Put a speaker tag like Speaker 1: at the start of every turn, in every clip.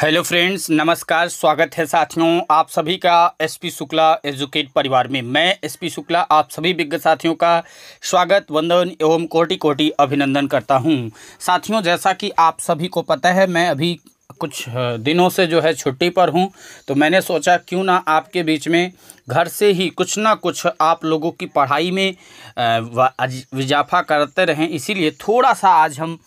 Speaker 1: hello friends नमस्कार स्वागत है साथियों आप सभी का एसपी शुक्ला एजुकेट परिवार में मैं एसपी शुक्ला आप सभी विज्ञ साथियों का स्वागत वंदन एवं कोटि कोटि अभिनंदन करता हूं साथियों जैसा कि आप सभी को पता है मैं अभी कुछ दिनों से जो है छुट्टी पर हूं तो मैंने सोचा क्यों ना आपके बीच में घर से ही कुछ ना कुछ आप लोगों की पढ़ाई में इजाफा करते रहें इसीलिए थोड़ा सा आज हम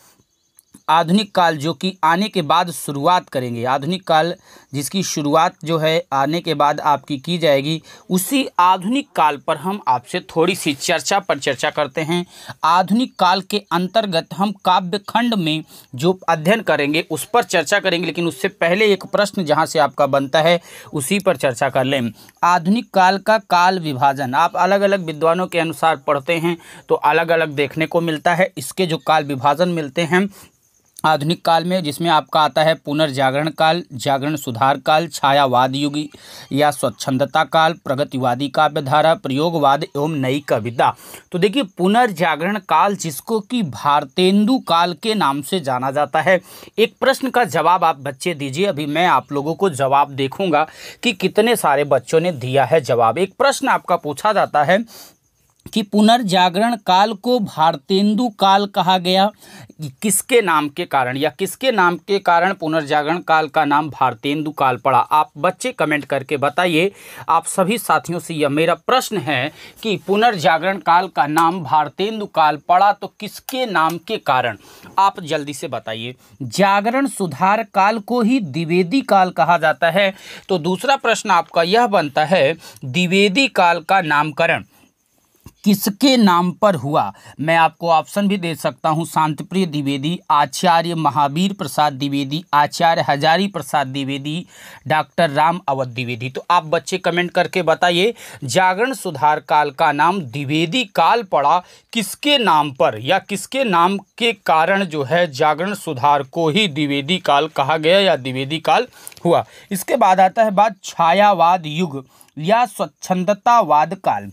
Speaker 1: आधुनिक काल जो कि आने के बाद शुरुआत करेंगे आधुनिक काल जिसकी शुरुआत जो है आने के बाद आपकी की जाएगी उसी आधुनिक काल पर हम आपसे थोड़ी सी चर्चा पर चर्चा करते हैं आधुनिक काल के अंतर्गत हम काव्य खंड में जो अध्ययन करेंगे उस पर चर्चा करेंगे लेकिन उससे पहले एक प्रश्न जहाँ से आपका बनता है उसी पर चर्चा कर लें आधुनिक काल का काल विभाजन आप अलग अलग विद्वानों के अनुसार पढ़ते हैं तो अलग अलग देखने को मिलता है इसके जो काल विभाजन मिलते हैं आधुनिक काल में जिसमें आपका आता है पुनर्जागरण काल जागरण सुधार काल छायावाद युग या स्वच्छंदता काल प्रगतिवादी काव्यधारा प्रयोगवाद एवं नई कविता तो देखिए पुनर्जागरण काल जिसको कि भारतेंदु काल के नाम से जाना जाता है एक प्रश्न का जवाब आप बच्चे दीजिए अभी मैं आप लोगों को जवाब देखूंगा कि कितने सारे बच्चों ने दिया है जवाब एक प्रश्न आपका पूछा जाता है कि पुनर्जागरण काल को भारतेंदु काल कहा गया किसके नाम के कारण या किसके नाम के कारण पुनर्जागरण काल का नाम भारतेंदु काल पड़ा आप बच्चे कमेंट करके बताइए आप सभी साथियों से यह मेरा प्रश्न है कि पुनर्जागरण काल का नाम भारतेंदु काल पड़ा तो किसके नाम के कारण आप जल्दी से बताइए जागरण सुधार काल को ही द्विवेदी काल कहा जाता है तो दूसरा प्रश्न आपका यह बनता है द्विवेदी काल का नामकरण किसके नाम पर हुआ मैं आपको ऑप्शन भी दे सकता हूँ शांतिप्रिय द्विवेदी आचार्य महावीर प्रसाद द्विवेदी आचार्य हजारी प्रसाद द्विवेदी डॉक्टर राम अवध द्विवेदी तो आप बच्चे कमेंट करके बताइए जागरण सुधार काल का नाम द्विवेदी काल पड़ा किसके नाम पर या किसके नाम के कारण जो है जागरण सुधार को ही द्विवेदी काल कहा गया या द्विवेदी काल हुआ इसके बाद आता है बात छायावाद युग या स्वच्छंदतावाद काल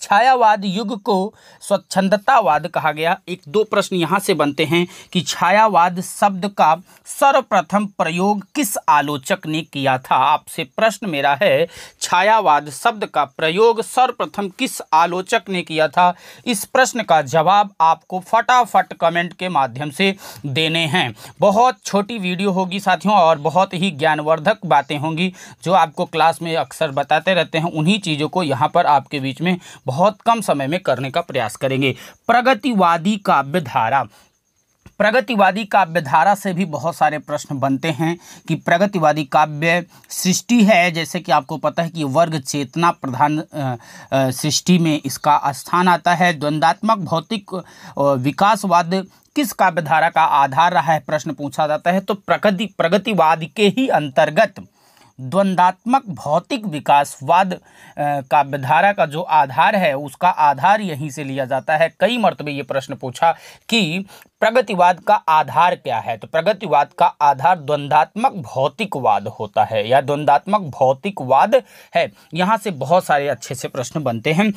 Speaker 1: छायावाद युग को स्वच्छंदतावाद कहा गया एक दो प्रश्न यहाँ से बनते हैं कि छायावाद शब्द का सर्वप्रथम प्रयोग किस आलोचक ने किया था आपसे प्रश्न मेरा है छायावाद शब्द का प्रयोग सर्वप्रथम किस आलोचक ने किया था इस प्रश्न का जवाब आपको फटाफट कमेंट के माध्यम से देने हैं बहुत छोटी वीडियो होगी साथियों और बहुत ही ज्ञानवर्धक बातें होंगी जो आपको क्लास में अक्सर बताते रहते हैं उन्हीं चीज़ों को यहाँ पर आपके बीच में बहुत कम समय में करने का प्रयास करेंगे प्रगतिवादी काव्यधारा प्रगतिवादी काव्य धारा से भी बहुत सारे प्रश्न बनते हैं कि प्रगतिवादी काव्य सृष्टि है जैसे कि आपको पता है कि वर्ग चेतना प्रधान सृष्टि में इसका स्थान आता है द्वंद्वात्मक भौतिक विकासवाद किस काव्यधारा का आधार रहा है प्रश्न पूछा जाता है तो प्रगति प्रगतिवाद के ही अंतर्गत द्वंद्वात्मक भौतिक विकासवाद काव्यधारा का जो आधार है उसका आधार यहीं से लिया जाता है कई मरतबे ये प्रश्न पूछा कि प्रगतिवाद का आधार क्या है तो प्रगतिवाद का आधार द्वंद्वात्मक भौतिकवाद होता है या द्वंद्वात्मक भौतिकवाद है यहाँ से बहुत सारे अच्छे से प्रश्न बनते हैं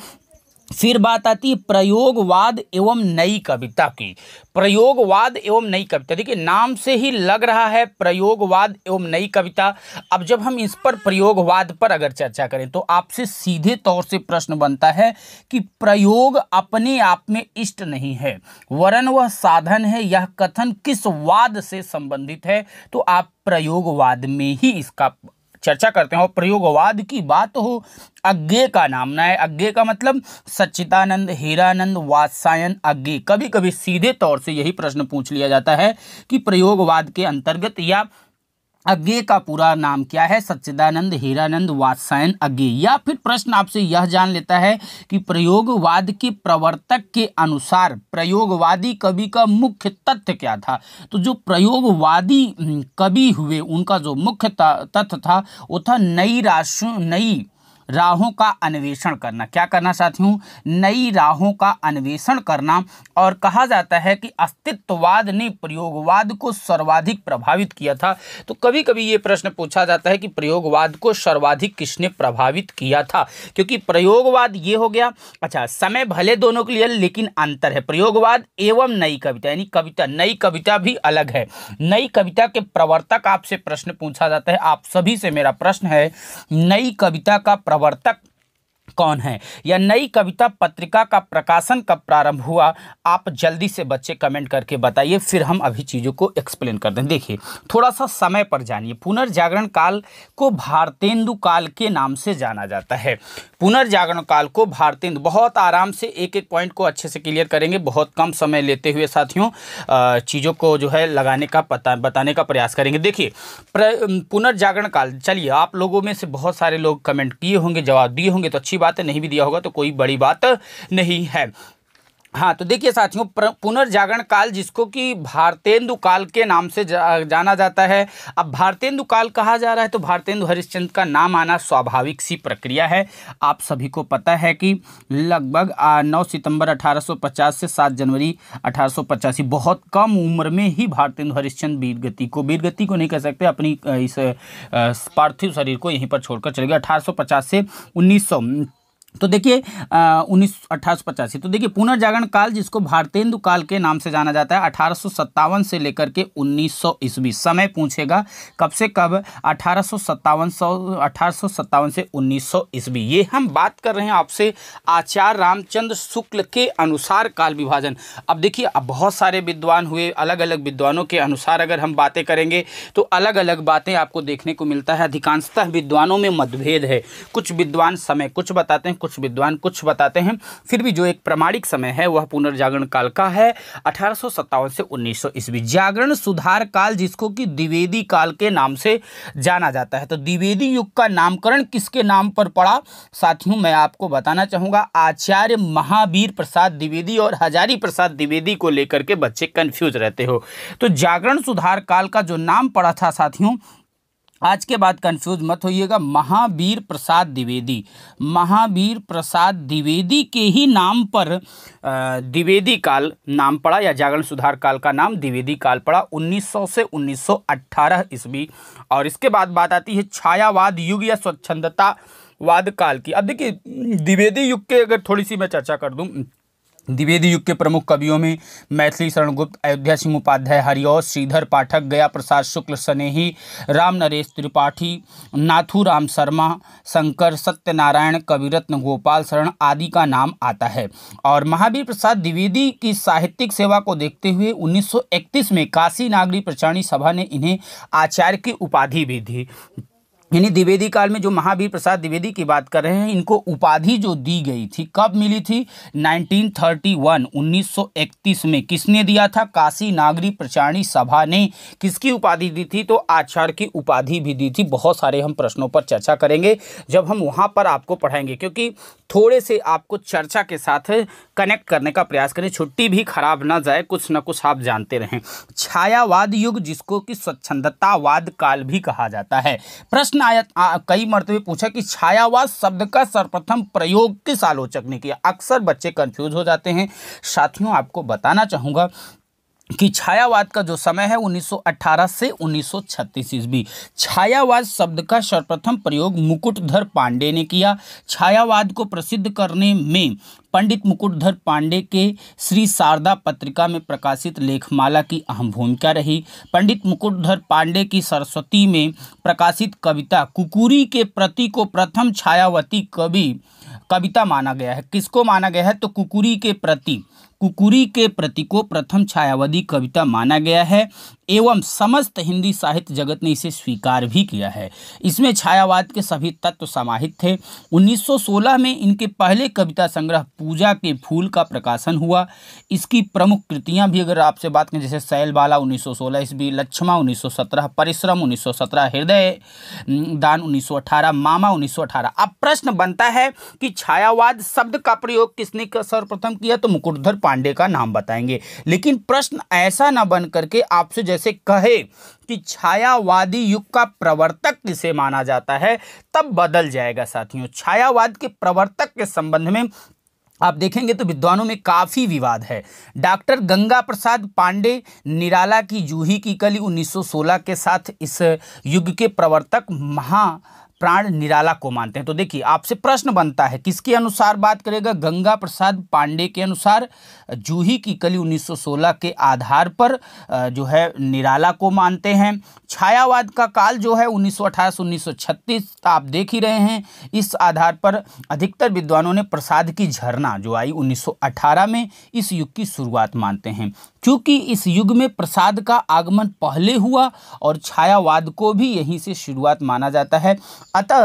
Speaker 1: फिर बात आती है प्रयोगवाद एवं नई कविता की प्रयोगवाद एवं नई कविता देखिए नाम से ही लग रहा है प्रयोगवाद एवं नई कविता अब जब हम इस पर प्रयोगवाद पर अगर चर्चा करें तो आपसे सीधे तौर से प्रश्न बनता है कि प्रयोग अपने आप में इष्ट नहीं है वरन वह साधन है यह कथन किस वाद से संबंधित है तो आप प्रयोगवाद में ही इसका चर्चा करते हैं और प्रयोगवाद की बात हो अज्ञे का नाम ना है अज्ञे का मतलब सच्चिदानंद हीरानंद वात्सायन अज्ञे कभी कभी सीधे तौर से यही प्रश्न पूछ लिया जाता है कि प्रयोगवाद के अंतर्गत या अज्ञे का पूरा नाम क्या है सच्चिदानंद हीरानंद वात्सायन अज्ञे या फिर प्रश्न आपसे यह जान लेता है कि प्रयोगवाद के प्रवर्तक के अनुसार प्रयोगवादी कवि का मुख्य तथ्य क्या था तो जो प्रयोगवादी हम्म, कवि हुए उनका जो मुख्य तथ्य था वो था नई राष्ट्र नई राहों का अन्वेषण करना क्या करना साथियों नई राहों का अन्वेषण करना और कहा जाता है कि अस्तित्ववाद ने प्रयोगवाद को सर्वाधिक प्रभावित किया था तो कभी कभी ये प्रश्न पूछा जाता है कि प्रयोगवाद को सर्वाधिक किसने प्रभावित किया था क्योंकि प्रयोगवाद ये हो गया अच्छा समय भले दोनों के लिए लेकिन अंतर है प्रयोगवाद एवं नई कविता यानी कविता नई कविता भी अलग है नई कविता के प्रवर्तक आपसे प्रश्न पूछा जाता है आप सभी से मेरा प्रश्न है नई कविता का प्रवर्तक कौन है या नई कविता पत्रिका का प्रकाशन कब प्रारंभ हुआ आप जल्दी से बच्चे कमेंट करके बताइए फिर हम अभी चीज़ों को एक्सप्लेन कर दें देखिए थोड़ा सा समय पर जानिए पुनर्जागरण काल को भारतेंदु काल के नाम से जाना जाता है पुनर्जागरण काल को भारतेंदु बहुत आराम से एक एक पॉइंट को अच्छे से क्लियर करेंगे बहुत कम समय लेते हुए साथियों चीज़ों को जो है लगाने का पता बताने का प्रयास करेंगे देखिए पुनर्जागरण काल चलिए आप लोगों में से बहुत सारे लोग कमेंट किए होंगे जवाब दिए होंगे तो अच्छी बात बात नहीं भी दिया होगा तो कोई बड़ी बात नहीं है हाँ तो देखिए साथियों पुनर्जागरण काल जिसको कि भारतेंदु काल के नाम से जा, जाना जाता है अब भारतेंदु काल कहा जा रहा है तो भारतेंदु हरिश्चंद्र का नाम आना स्वाभाविक सी प्रक्रिया है आप सभी को पता है कि लगभग 9 सितंबर 1850 से 7 जनवरी अठारह बहुत कम उम्र में ही भारतेंदु हरिश्चंद वीरगति को वीरगति को नहीं कह सकते अपनी इस पार्थिव शरीर को यहीं पर छोड़कर चले गए अठारह से उन्नीस तो देखिए उन्नीस तो देखिए पुनर्जागरण काल जिसको भारतेंदु काल के नाम से जाना जाता है अठारह से लेकर के सौ ईस्वी समय पूछेगा कब से कब अठारह सौ से सौ ईस्वी ये हम बात कर रहे हैं आपसे आचार्य रामचंद्र शुक्ल के अनुसार काल विभाजन अब देखिए अब बहुत सारे विद्वान हुए अलग अलग विद्वानों के अनुसार अगर हम बातें करेंगे तो अलग अलग बातें आपको देखने को मिलता है अधिकांशतः विद्वानों में मतभेद है कुछ विद्वान समय कुछ बताते हैं कुछ कुछ विद्वान कुछ बताते हैं फिर भी जो एक प्रमाणिक समय है वह पुनर्जागरण काल का है अठारह से उन्नीस ईस्वी जागरण सुधार काल जिसको कि द्विवेदी काल के नाम से जाना जाता है तो द्विवेदी युग का नामकरण किसके नाम पर पड़ा साथियों मैं आपको बताना चाहूँगा आचार्य महावीर प्रसाद द्विवेदी और हजारी प्रसाद द्विवेदी को लेकर के बच्चे कन्फ्यूज रहते हो तो जागरण सुधार काल का जो नाम पड़ा था साथियों आज के बाद कंफ्यूज मत होइएगा महावीर प्रसाद द्विवेदी महावीर प्रसाद द्विवेदी के ही नाम पर द्विवेदी काल नाम पड़ा या जागरण सुधार काल का नाम द्विवेदी काल पड़ा 1900 से 1918 ईस्वी और इसके बाद बात आती है छायावाद युग या स्वच्छंदता वाद काल की अब देखिए द्विवेदी युग के अगर थोड़ी सी मैं चर्चा कर दूँ द्विवेदी युग के प्रमुख कवियों में मैथिली शरण गुप्त अयोध्या सिंह उपाध्याय हरिऔ श्रीधर पाठक गया प्रसाद शुक्ल स्नेही राम नरेश त्रिपाठी नाथू राम शर्मा शंकर सत्यनारायण कविरत्न गोपाल शरण आदि का नाम आता है और महावीर प्रसाद द्विवेदी की साहित्यिक सेवा को देखते हुए 1931 में काशी नागरी प्रचारणी सभा ने इन्हें आचार्य की उपाधि भी दी यानी द्विवेदी काल में जो महावीर प्रसाद द्विवेदी की बात कर रहे हैं इनको उपाधि जो दी गई थी कब मिली थी 1931 1931 में किसने दिया था काशी नागरी प्रचारणी सभा ने किसकी उपाधि दी थी तो आचार्य की उपाधि भी दी थी बहुत सारे हम प्रश्नों पर चर्चा करेंगे जब हम वहां पर आपको पढ़ाएंगे क्योंकि थोड़े से आपको चर्चा के साथ कनेक्ट करने का प्रयास करें छुट्टी भी खराब ना जाए कुछ ना कुछ आप जानते रहें छायावाद युग जिसको कि स्वच्छंदतावाद काल भी कहा जाता है प्रश्न प्रश्न आया आ, कई मरतबे पूछा कि छायावास शब्द का सर्वप्रथम प्रयोग किस आलोचक ने किया अक्सर बच्चे कंफ्यूज हो जाते हैं साथियों आपको बताना चाहूँगा कि छायावाद का जो समय है 1918 से 1936 ईस्वी छायावाद शब्द का सर्वप्रथम प्रयोग मुकुटधर पांडे ने किया छायावाद को प्रसिद्ध करने में पंडित मुकुटधर पांडे के श्री शारदा पत्रिका में प्रकाशित लेखमाला की अहम भूमिका रही पंडित मुकुटधर पांडे की सरस्वती में प्रकाशित कविता कुकुरी के प्रति को प्रथम छायावती कवि कविता माना गया है किसको माना गया है तो कुकुरी के प्रति कुकुरी के प्रतीकों प्रथम छायावादी कविता माना गया है एवं समस्त हिंदी साहित्य जगत ने इसे स्वीकार भी किया है इसमें छायावाद के सभी तत्व समाहित थे 1916 में इनके पहले कविता संग्रह पूजा के फूल का प्रकाशन हुआ इसकी प्रमुख कृतियां भी अगर आपसे बात करें जैसे सैल बाला उन्नीस सौ सोलह ईस्वी लक्ष्मा उन्नीस सौ सत्रह परिश्रम उन्नीस सौ सत्रह हृदय दान उन्नीस सौ अठारह मामा उन्नीस सौ अठारह अब प्रश्न बनता है कि छायावाद शब्द का प्रयोग किसने का सर्वप्रथम किया तो मुकुटधर पांडे का नाम बताएंगे लेकिन प्रश्न ऐसा ना बन करके आपसे जैसे जैसे कहे कि छायावादी युग का प्रवर्तक किसे माना जाता है तब बदल जाएगा साथियों छायावाद के प्रवर्तक के संबंध में आप देखेंगे तो विद्वानों में काफ़ी विवाद है डॉक्टर गंगा प्रसाद पांडे निराला की जूही की कली 1916 के साथ इस युग के प्रवर्तक महा प्राण निराला को मानते हैं तो देखिए आपसे प्रश्न बनता है किसके अनुसार बात करेगा गंगा प्रसाद पांडे के अनुसार जूही की कली 1916 के आधार पर जो है निराला को मानते हैं छायावाद का काल जो है 1918-1936 आप देख ही रहे हैं इस आधार पर अधिकतर विद्वानों ने प्रसाद की झरना जो आई 1918 में इस युग की शुरुआत मानते हैं क्योंकि इस युग में प्रसाद का आगमन पहले हुआ और छायावाद को भी यहीं से शुरुआत माना जाता है अतः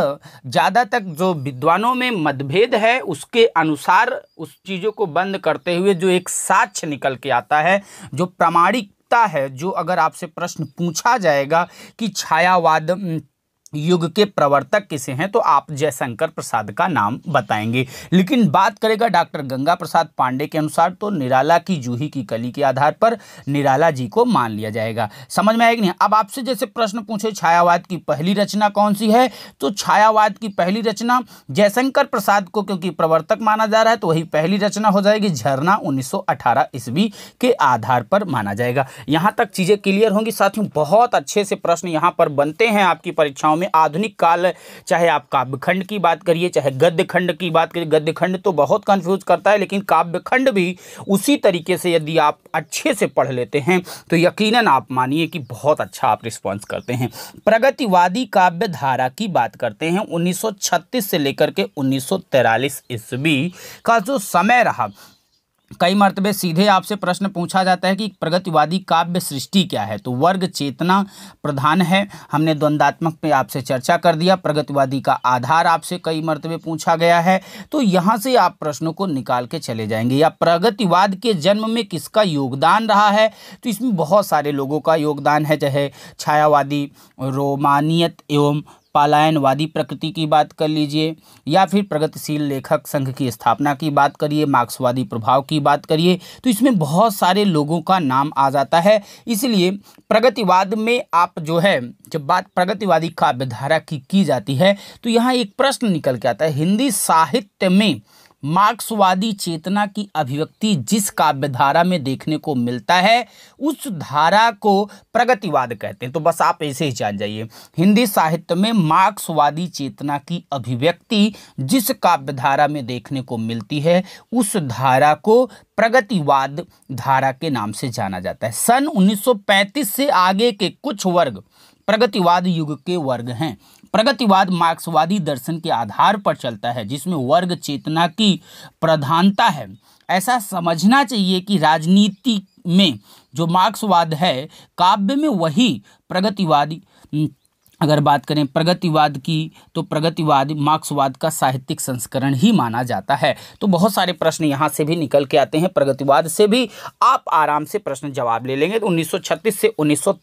Speaker 1: ज़्यादा तक जो विद्वानों में मतभेद है उसके अनुसार उस चीज़ों को बंद करते हुए जो एक साक्ष्य निकल के आता है जो प्रामाणिकता है जो अगर आपसे प्रश्न पूछा जाएगा कि छायावाद युग के प्रवर्तक किसे हैं तो आप जयशंकर प्रसाद का नाम बताएंगे लेकिन बात करेगा डॉक्टर गंगा प्रसाद पांडे के अनुसार तो निराला की जूही की कली के आधार पर निराला जी को मान लिया जाएगा समझ में आएगी नहीं अब आपसे जैसे प्रश्न पूछे छायावाद की पहली रचना कौन सी है तो छायावाद की पहली रचना जयशंकर प्रसाद को क्योंकि प्रवर्तक माना जा रहा है तो वही पहली रचना हो जाएगी झरना उन्नीस ईस्वी के आधार पर माना जाएगा यहाँ तक चीज़ें क्लियर होंगी साथियों बहुत अच्छे से प्रश्न यहाँ पर बनते हैं आपकी परीक्षाओं में में आधुनिक काल चाहे आप काव्य खंड की बात करिए चाहे गद्य खंड की बात करिए गद्य खंड तो बहुत कन्फ्यूज करता है लेकिन काव्य खंड भी उसी तरीके से यदि आप अच्छे से पढ़ लेते हैं तो यकीन आप मानिए कि बहुत अच्छा आप रिस्पॉन्स करते हैं प्रगतिवादी काव्य धारा की बात करते हैं उन्नीस से लेकर के उन्नीस ईस्वी का जो समय रहा कई मरतबे सीधे आपसे प्रश्न पूछा जाता है कि प्रगतिवादी काव्य सृष्टि क्या है तो वर्ग चेतना प्रधान है हमने द्वंद्वात्मक पे आपसे चर्चा कर दिया प्रगतिवादी का आधार आपसे कई मरतबे पूछा गया है तो यहाँ से आप प्रश्नों को निकाल के चले जाएंगे या प्रगतिवाद के जन्म में किसका योगदान रहा है तो इसमें बहुत सारे लोगों का योगदान है चाहे छायावादी रोमानियत एवं पलायनवादी प्रकृति की बात कर लीजिए या फिर प्रगतिशील लेखक संघ की स्थापना की बात करिए मार्क्सवादी प्रभाव की बात करिए तो इसमें बहुत सारे लोगों का नाम आ जाता है इसलिए प्रगतिवाद में आप जो है जब बात प्रगतिवादी काव्यधारा की की जाती है तो यहाँ एक प्रश्न निकल के आता है हिंदी साहित्य में मार्क्सवादी चेतना की अभिव्यक्ति जिस काव्यधारा में देखने को मिलता है उस धारा को प्रगतिवाद कहते हैं तो बस आप ऐसे ही जान जाइए हिंदी साहित्य में मार्क्सवादी चेतना की अभिव्यक्ति जिस काव्यधारा में देखने को मिलती है उस धारा को प्रगतिवाद धारा के नाम से जाना जाता है सन 1935 से आगे के कुछ वर्ग प्रगतिवाद युग के वर्ग हैं प्रगतिवाद मार्क्सवादी दर्शन के आधार पर चलता है जिसमें वर्ग चेतना की प्रधानता है ऐसा समझना चाहिए कि राजनीति में जो मार्क्सवाद है काव्य में वही प्रगतिवादी अगर बात करें प्रगतिवाद की तो प्रगतिवाद मार्क्सवाद का साहित्यिक संस्करण ही माना जाता है तो बहुत सारे प्रश्न यहाँ से भी निकल के आते हैं प्रगतिवाद से भी आप आराम से प्रश्न जवाब ले लेंगे तो 1936 से उन्नीस सौ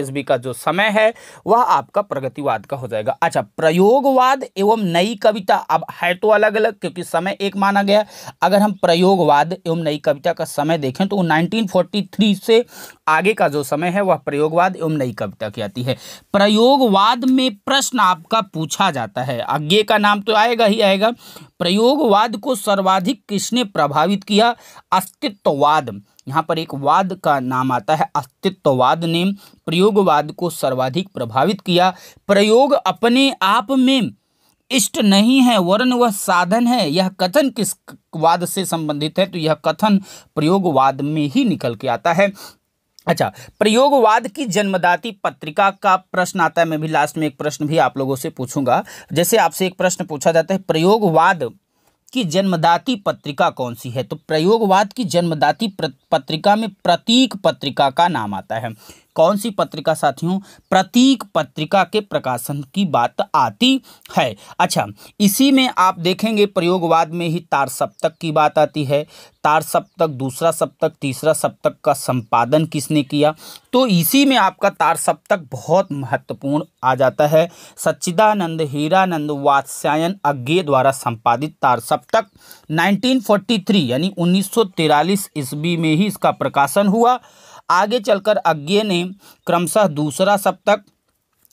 Speaker 1: ईस्वी का जो समय है वह आपका प्रगतिवाद का हो जाएगा अच्छा प्रयोगवाद एवं नई कविता अब है तो अलग अलग क्योंकि समय एक माना गया अगर हम प्रयोगवाद एवं नई कविता का समय देखें तो नाइनटीन से आगे का जो समय है वह प्रयोगवाद एवं नई कविता की आती है प्रयोग प्रयोगवाद में प्रश्न आपका पूछा जाता है आगे का नाम तो आएगा ही आएगा प्रयोगवाद को सर्वाधिक किसने प्रभावित किया अस्तित्ववाद यहाँ पर एक वाद का नाम आता है अस्तित्ववाद ने प्रयोगवाद को सर्वाधिक प्रभावित किया प्रयोग अपने आप में इष्ट नहीं है वरन वह साधन है यह कथन किस वाद से संबंधित है तो यह कथन प्रयोगवाद में ही निकल के आता है अच्छा प्रयोगवाद की जन्मदाती पत्रिका का प्रश्न आता है मैं भी लास्ट में एक प्रश्न भी आप लोगों से पूछूंगा जैसे आपसे एक प्रश्न पूछा जाता है प्रयोगवाद की जन्मदाती पत्रिका कौन सी है तो प्रयोगवाद की जन्मदाती पत्रिका में प्रतीक पत्रिका का नाम आता है कौन सी पत्रिका साथियों प्रतीक पत्रिका के प्रकाशन की बात आती है अच्छा इसी में आप देखेंगे प्रयोगवाद में ही तार सप्तक की बात आती है तार सप्तक दूसरा सप्तक तीसरा सप्तक का संपादन किसने किया तो इसी में आपका तार सप्तक बहुत महत्वपूर्ण आ जाता है सच्चिदानंद हीरानंद वात्स्यायन अज्ञे द्वारा संपादित तार सप्तक 1943 यानी 1943 ईस्वी में ही इसका प्रकाशन हुआ आगे चलकर अज्ञे ने क्रमशः दूसरा सप्तक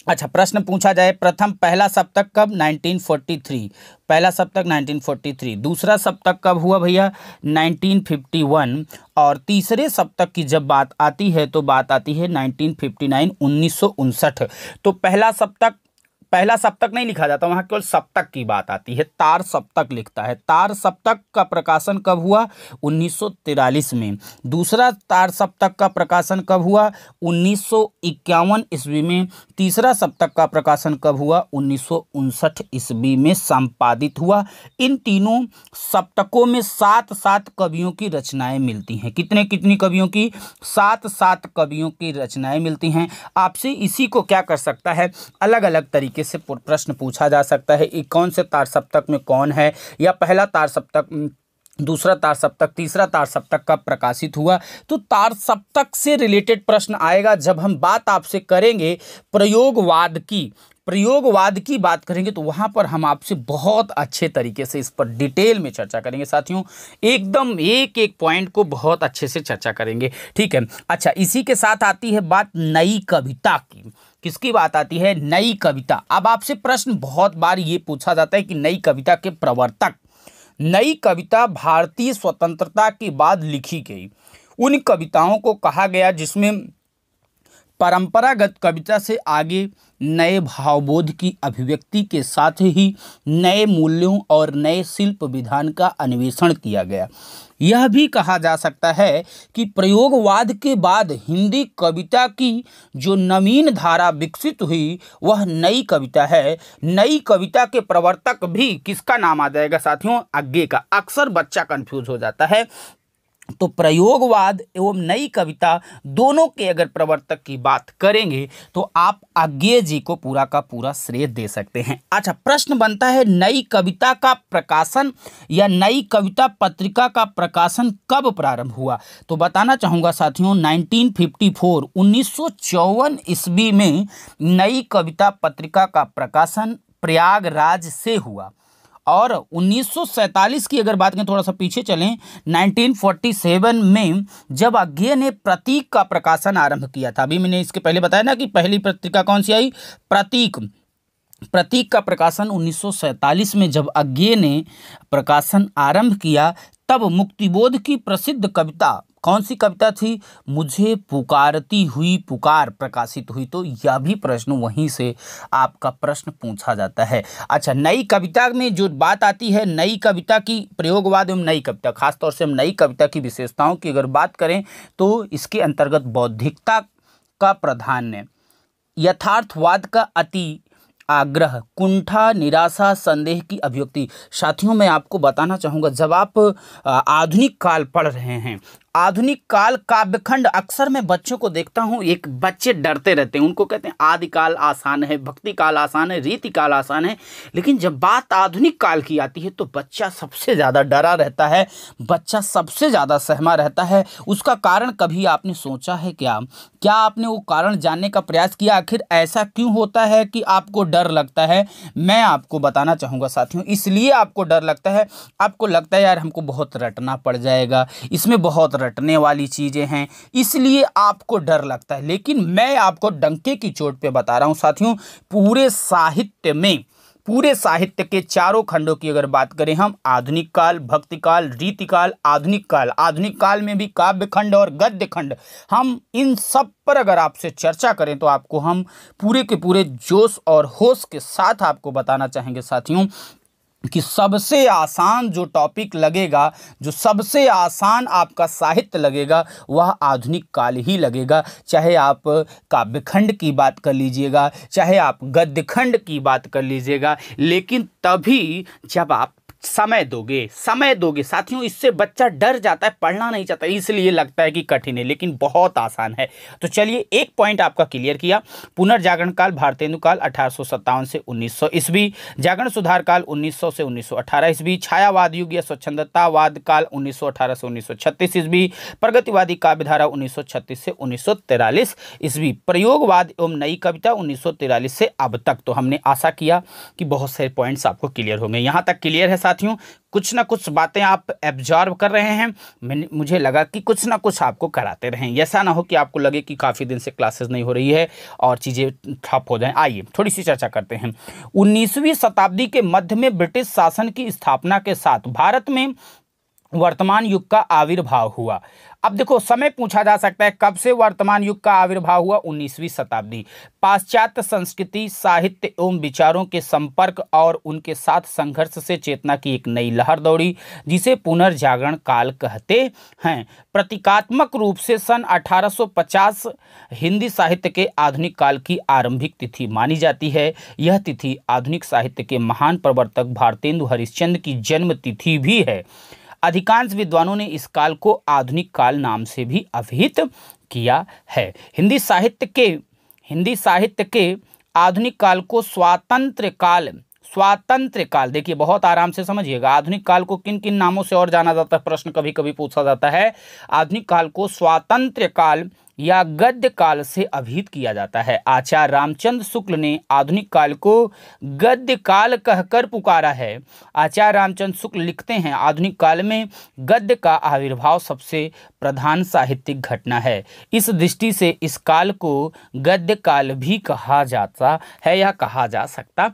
Speaker 1: अच्छा प्रश्न पूछा जाए प्रथम पहला सप्तक कब 1943 पहला सप्तक 1943 दूसरा सप्तक कब हुआ भैया 1951 और तीसरे सप्तक की जब बात आती है तो बात आती है 1959 फिफ्टी तो पहला सप्तक पहला सप्तक नहीं लिखा जाता वहां केवल सप्तक की बात आती है तार सप्तक लिखता है तार सप्तक का प्रकाशन कब हुआ 1943 में दूसरा तार सप्तक का प्रकाशन कब हुआ उन्नीस ईस्वी में तीसरा सप्तक का प्रकाशन कब हुआ उन्नीस ईस्वी में संपादित हुआ इन तीनों सप्तकों में सात सात कवियों की रचनाएं मिलती हैं कितने कितनी कवियों की सात सात कवियों की रचनाएं मिलती हैं आपसे इसी को क्या कर सकता है अलग अलग तरीके तरीके से प्रश्न पूछा जा सकता है कौन से तार सप्तक में कौन है या पहला तार सप्तक दूसरा तार सप्तक तीसरा तार सप्तक कब प्रकाशित हुआ तो तार सप्तक से रिलेटेड प्रश्न आएगा जब हम बात आपसे करेंगे प्रयोगवाद की प्रयोगवाद की बात करेंगे तो वहां पर हम आपसे बहुत अच्छे तरीके से इस पर डिटेल में चर्चा करेंगे साथियों एकदम एक एक पॉइंट को बहुत अच्छे से चर्चा करेंगे ठीक है अच्छा इसी के साथ आती है बात नई कविता की किसकी बात आती है नई कविता अब आपसे प्रश्न बहुत बार ये पूछा जाता है कि नई कविता के प्रवर्तक नई कविता भारतीय स्वतंत्रता के बाद लिखी गई उन कविताओं को कहा गया जिसमें परंपरागत कविता से आगे नए भावबोध की अभिव्यक्ति के साथ ही नए मूल्यों और नए शिल्प विधान का अन्वेषण किया गया यह भी कहा जा सकता है कि प्रयोगवाद के बाद हिंदी कविता की जो नवीन धारा विकसित हुई वह नई कविता है नई कविता के प्रवर्तक भी किसका नाम आ जाएगा साथियों अज्ञे का अक्सर बच्चा कंफ्यूज हो जाता है तो प्रयोगवाद एवं नई कविता दोनों के अगर प्रवर्तक की बात करेंगे तो आप आज्ञे जी को पूरा का पूरा श्रेय दे सकते हैं अच्छा प्रश्न बनता है नई कविता का प्रकाशन या नई कविता पत्रिका का प्रकाशन कब प्रारंभ हुआ तो बताना चाहूँगा साथियों 1954 फोर ईस्वी में नई कविता पत्रिका का प्रकाशन प्रयागराज से हुआ और 1947 की अगर बात करें थोड़ा सा पीछे चलें 1947 में जब अज्ञे ने प्रतीक का प्रकाशन आरंभ किया था अभी मैंने इसके पहले बताया ना कि पहली पत्रिका कौन सी आई प्रतीक प्रतीक का प्रकाशन 1947 में जब अज्ञे ने प्रकाशन आरंभ किया तब मुक्तिबोध की प्रसिद्ध कविता कौन सी कविता थी मुझे पुकारती हुई पुकार प्रकाशित हुई तो यह भी प्रश्न वहीं से आपका प्रश्न पूछा जाता है अच्छा नई कविता में जो बात आती है नई कविता की प्रयोगवाद एवं नई कविता खासतौर से हम नई कविता की विशेषताओं की अगर बात करें तो इसके अंतर्गत बौद्धिकता का प्राधान्य यथार्थवाद का अति आग्रह कुंठा निराशा संदेह की अभिव्यक्ति साथियों मैं आपको बताना चाहूँगा जब आप आधुनिक काल पढ़ रहे हैं आधुनिक काल काव्यखंड अक्सर मैं बच्चों को देखता हूँ एक बच्चे डरते रहते हैं उनको कहते हैं आदिकाल आसान है भक्ति काल आसान है रीति काल आसान है लेकिन जब बात आधुनिक काल की आती है तो बच्चा सबसे ज़्यादा डरा रहता है बच्चा सबसे ज़्यादा सहमा रहता है उसका कारण कभी आपने सोचा है क्या क्या आपने वो कारण जानने का प्रयास किया आखिर ऐसा क्यों होता है कि आपको डर लगता है मैं आपको बताना चाहूँगा साथियों इसलिए आपको डर लगता है आपको लगता है यार हमको बहुत रटना पड़ जाएगा इसमें बहुत रटने वाली चीज़ें हैं इसलिए आपको डर लगता है लेकिन मैं आपको डंके की चोट पे बता रहा हूँ साथियों पूरे साहित्य में पूरे साहित्य के चारों खंडों की अगर बात करें हम आधुनिक काल भक्ति काल रीति काल आधुनिक काल आधुनिक काल में भी काव्य खंड और गद्य खंड हम इन सब पर अगर आपसे चर्चा करें तो आपको हम पूरे के पूरे जोश और होश के साथ आपको बताना चाहेंगे साथियों कि सबसे आसान जो टॉपिक लगेगा जो सबसे आसान आपका साहित्य लगेगा वह आधुनिक काल ही लगेगा चाहे आप काव्यखंड की बात कर लीजिएगा चाहे आप गद्यखंड की बात कर लीजिएगा लेकिन तभी जब आप समय दोगे समय दोगे साथियों इससे बच्चा डर जाता है पढ़ना नहीं चाहता इसलिए लगता है कि कठिन है लेकिन बहुत आसान है तो चलिए एक पॉइंट आपका क्लियर किया पुनर्जागरण काल भारतेंदु काल अठारह से 1900 ईस्वी जागरण सुधार काल 1900 से 1918 ईस्वी छायावाद युग या स्वच्छंदतावाद काल 1918 से 1936 ईस्वी प्रगतिवादी काव्यधारा छत्तीस से 1943 ईस्वी प्रयोगवाद एवं नई कविता 1943 से अब तक तो हमने आशा किया कि बहुत सारे पॉइंट्स आपको क्लियर होंगे यहाँ तक क्लियर है साथियों कुछ ना कुछ बातें आप एब्जॉर्व कर रहे हैं मैंने मुझे लगा कि कुछ ना कुछ आपको कराते रहें ऐसा ना हो कि आपको लगे कि काफ़ी दिन से क्लासेस नहीं हो रही है और चीज़ें ठप हो जाएं आइए थोड़ी सी चर्चा करते हैं उन्नीसवीं शताब्दी के मध्य में ब्रिटिश शासन की स्थापना के साथ भारत में वर्तमान युग का आविर्भाव हुआ अब देखो समय पूछा जा सकता है कब से वर्तमान युग का आविर्भाव हुआ उन्नीसवीं शताब्दी पाश्चात्य संस्कृति साहित्य एवं विचारों के संपर्क और उनके साथ संघर्ष से चेतना की एक नई लहर दौड़ी जिसे पुनर्जागरण काल कहते हैं प्रतीकात्मक रूप से सन 1850 हिंदी साहित्य के आधुनिक काल की आरंभिक तिथि मानी जाती है यह तिथि आधुनिक साहित्य के महान प्रवर्तक भारतेंदु हरिश्चंद की जन्म तिथि भी है अधिकांश विद्वानों ने इस काल को आधुनिक काल नाम से भी अभिहित किया है हिंदी साहित्य के हिंदी साहित्य के आधुनिक काल को स्वातंत्र काल स्वातंत्र काल देखिए बहुत आराम से समझिएगा आधुनिक काल को किन किन नामों से और जाना जाता है प्रश्न कभी कभी पूछा जाता है आधुनिक काल को स्वातंत्र काल या गद्य काल से अभिहित किया जाता है आचार्य रामचंद्र शुक्ल ने आधुनिक काल को गद्य काल कहकर पुकारा है आचार्य रामचंद्र शुक्ल लिखते हैं आधुनिक काल में गद्य का आविर्भाव सबसे प्रधान साहित्यिक घटना है इस दृष्टि से इस काल को गद्य काल भी कहा जाता है या कहा जा सकता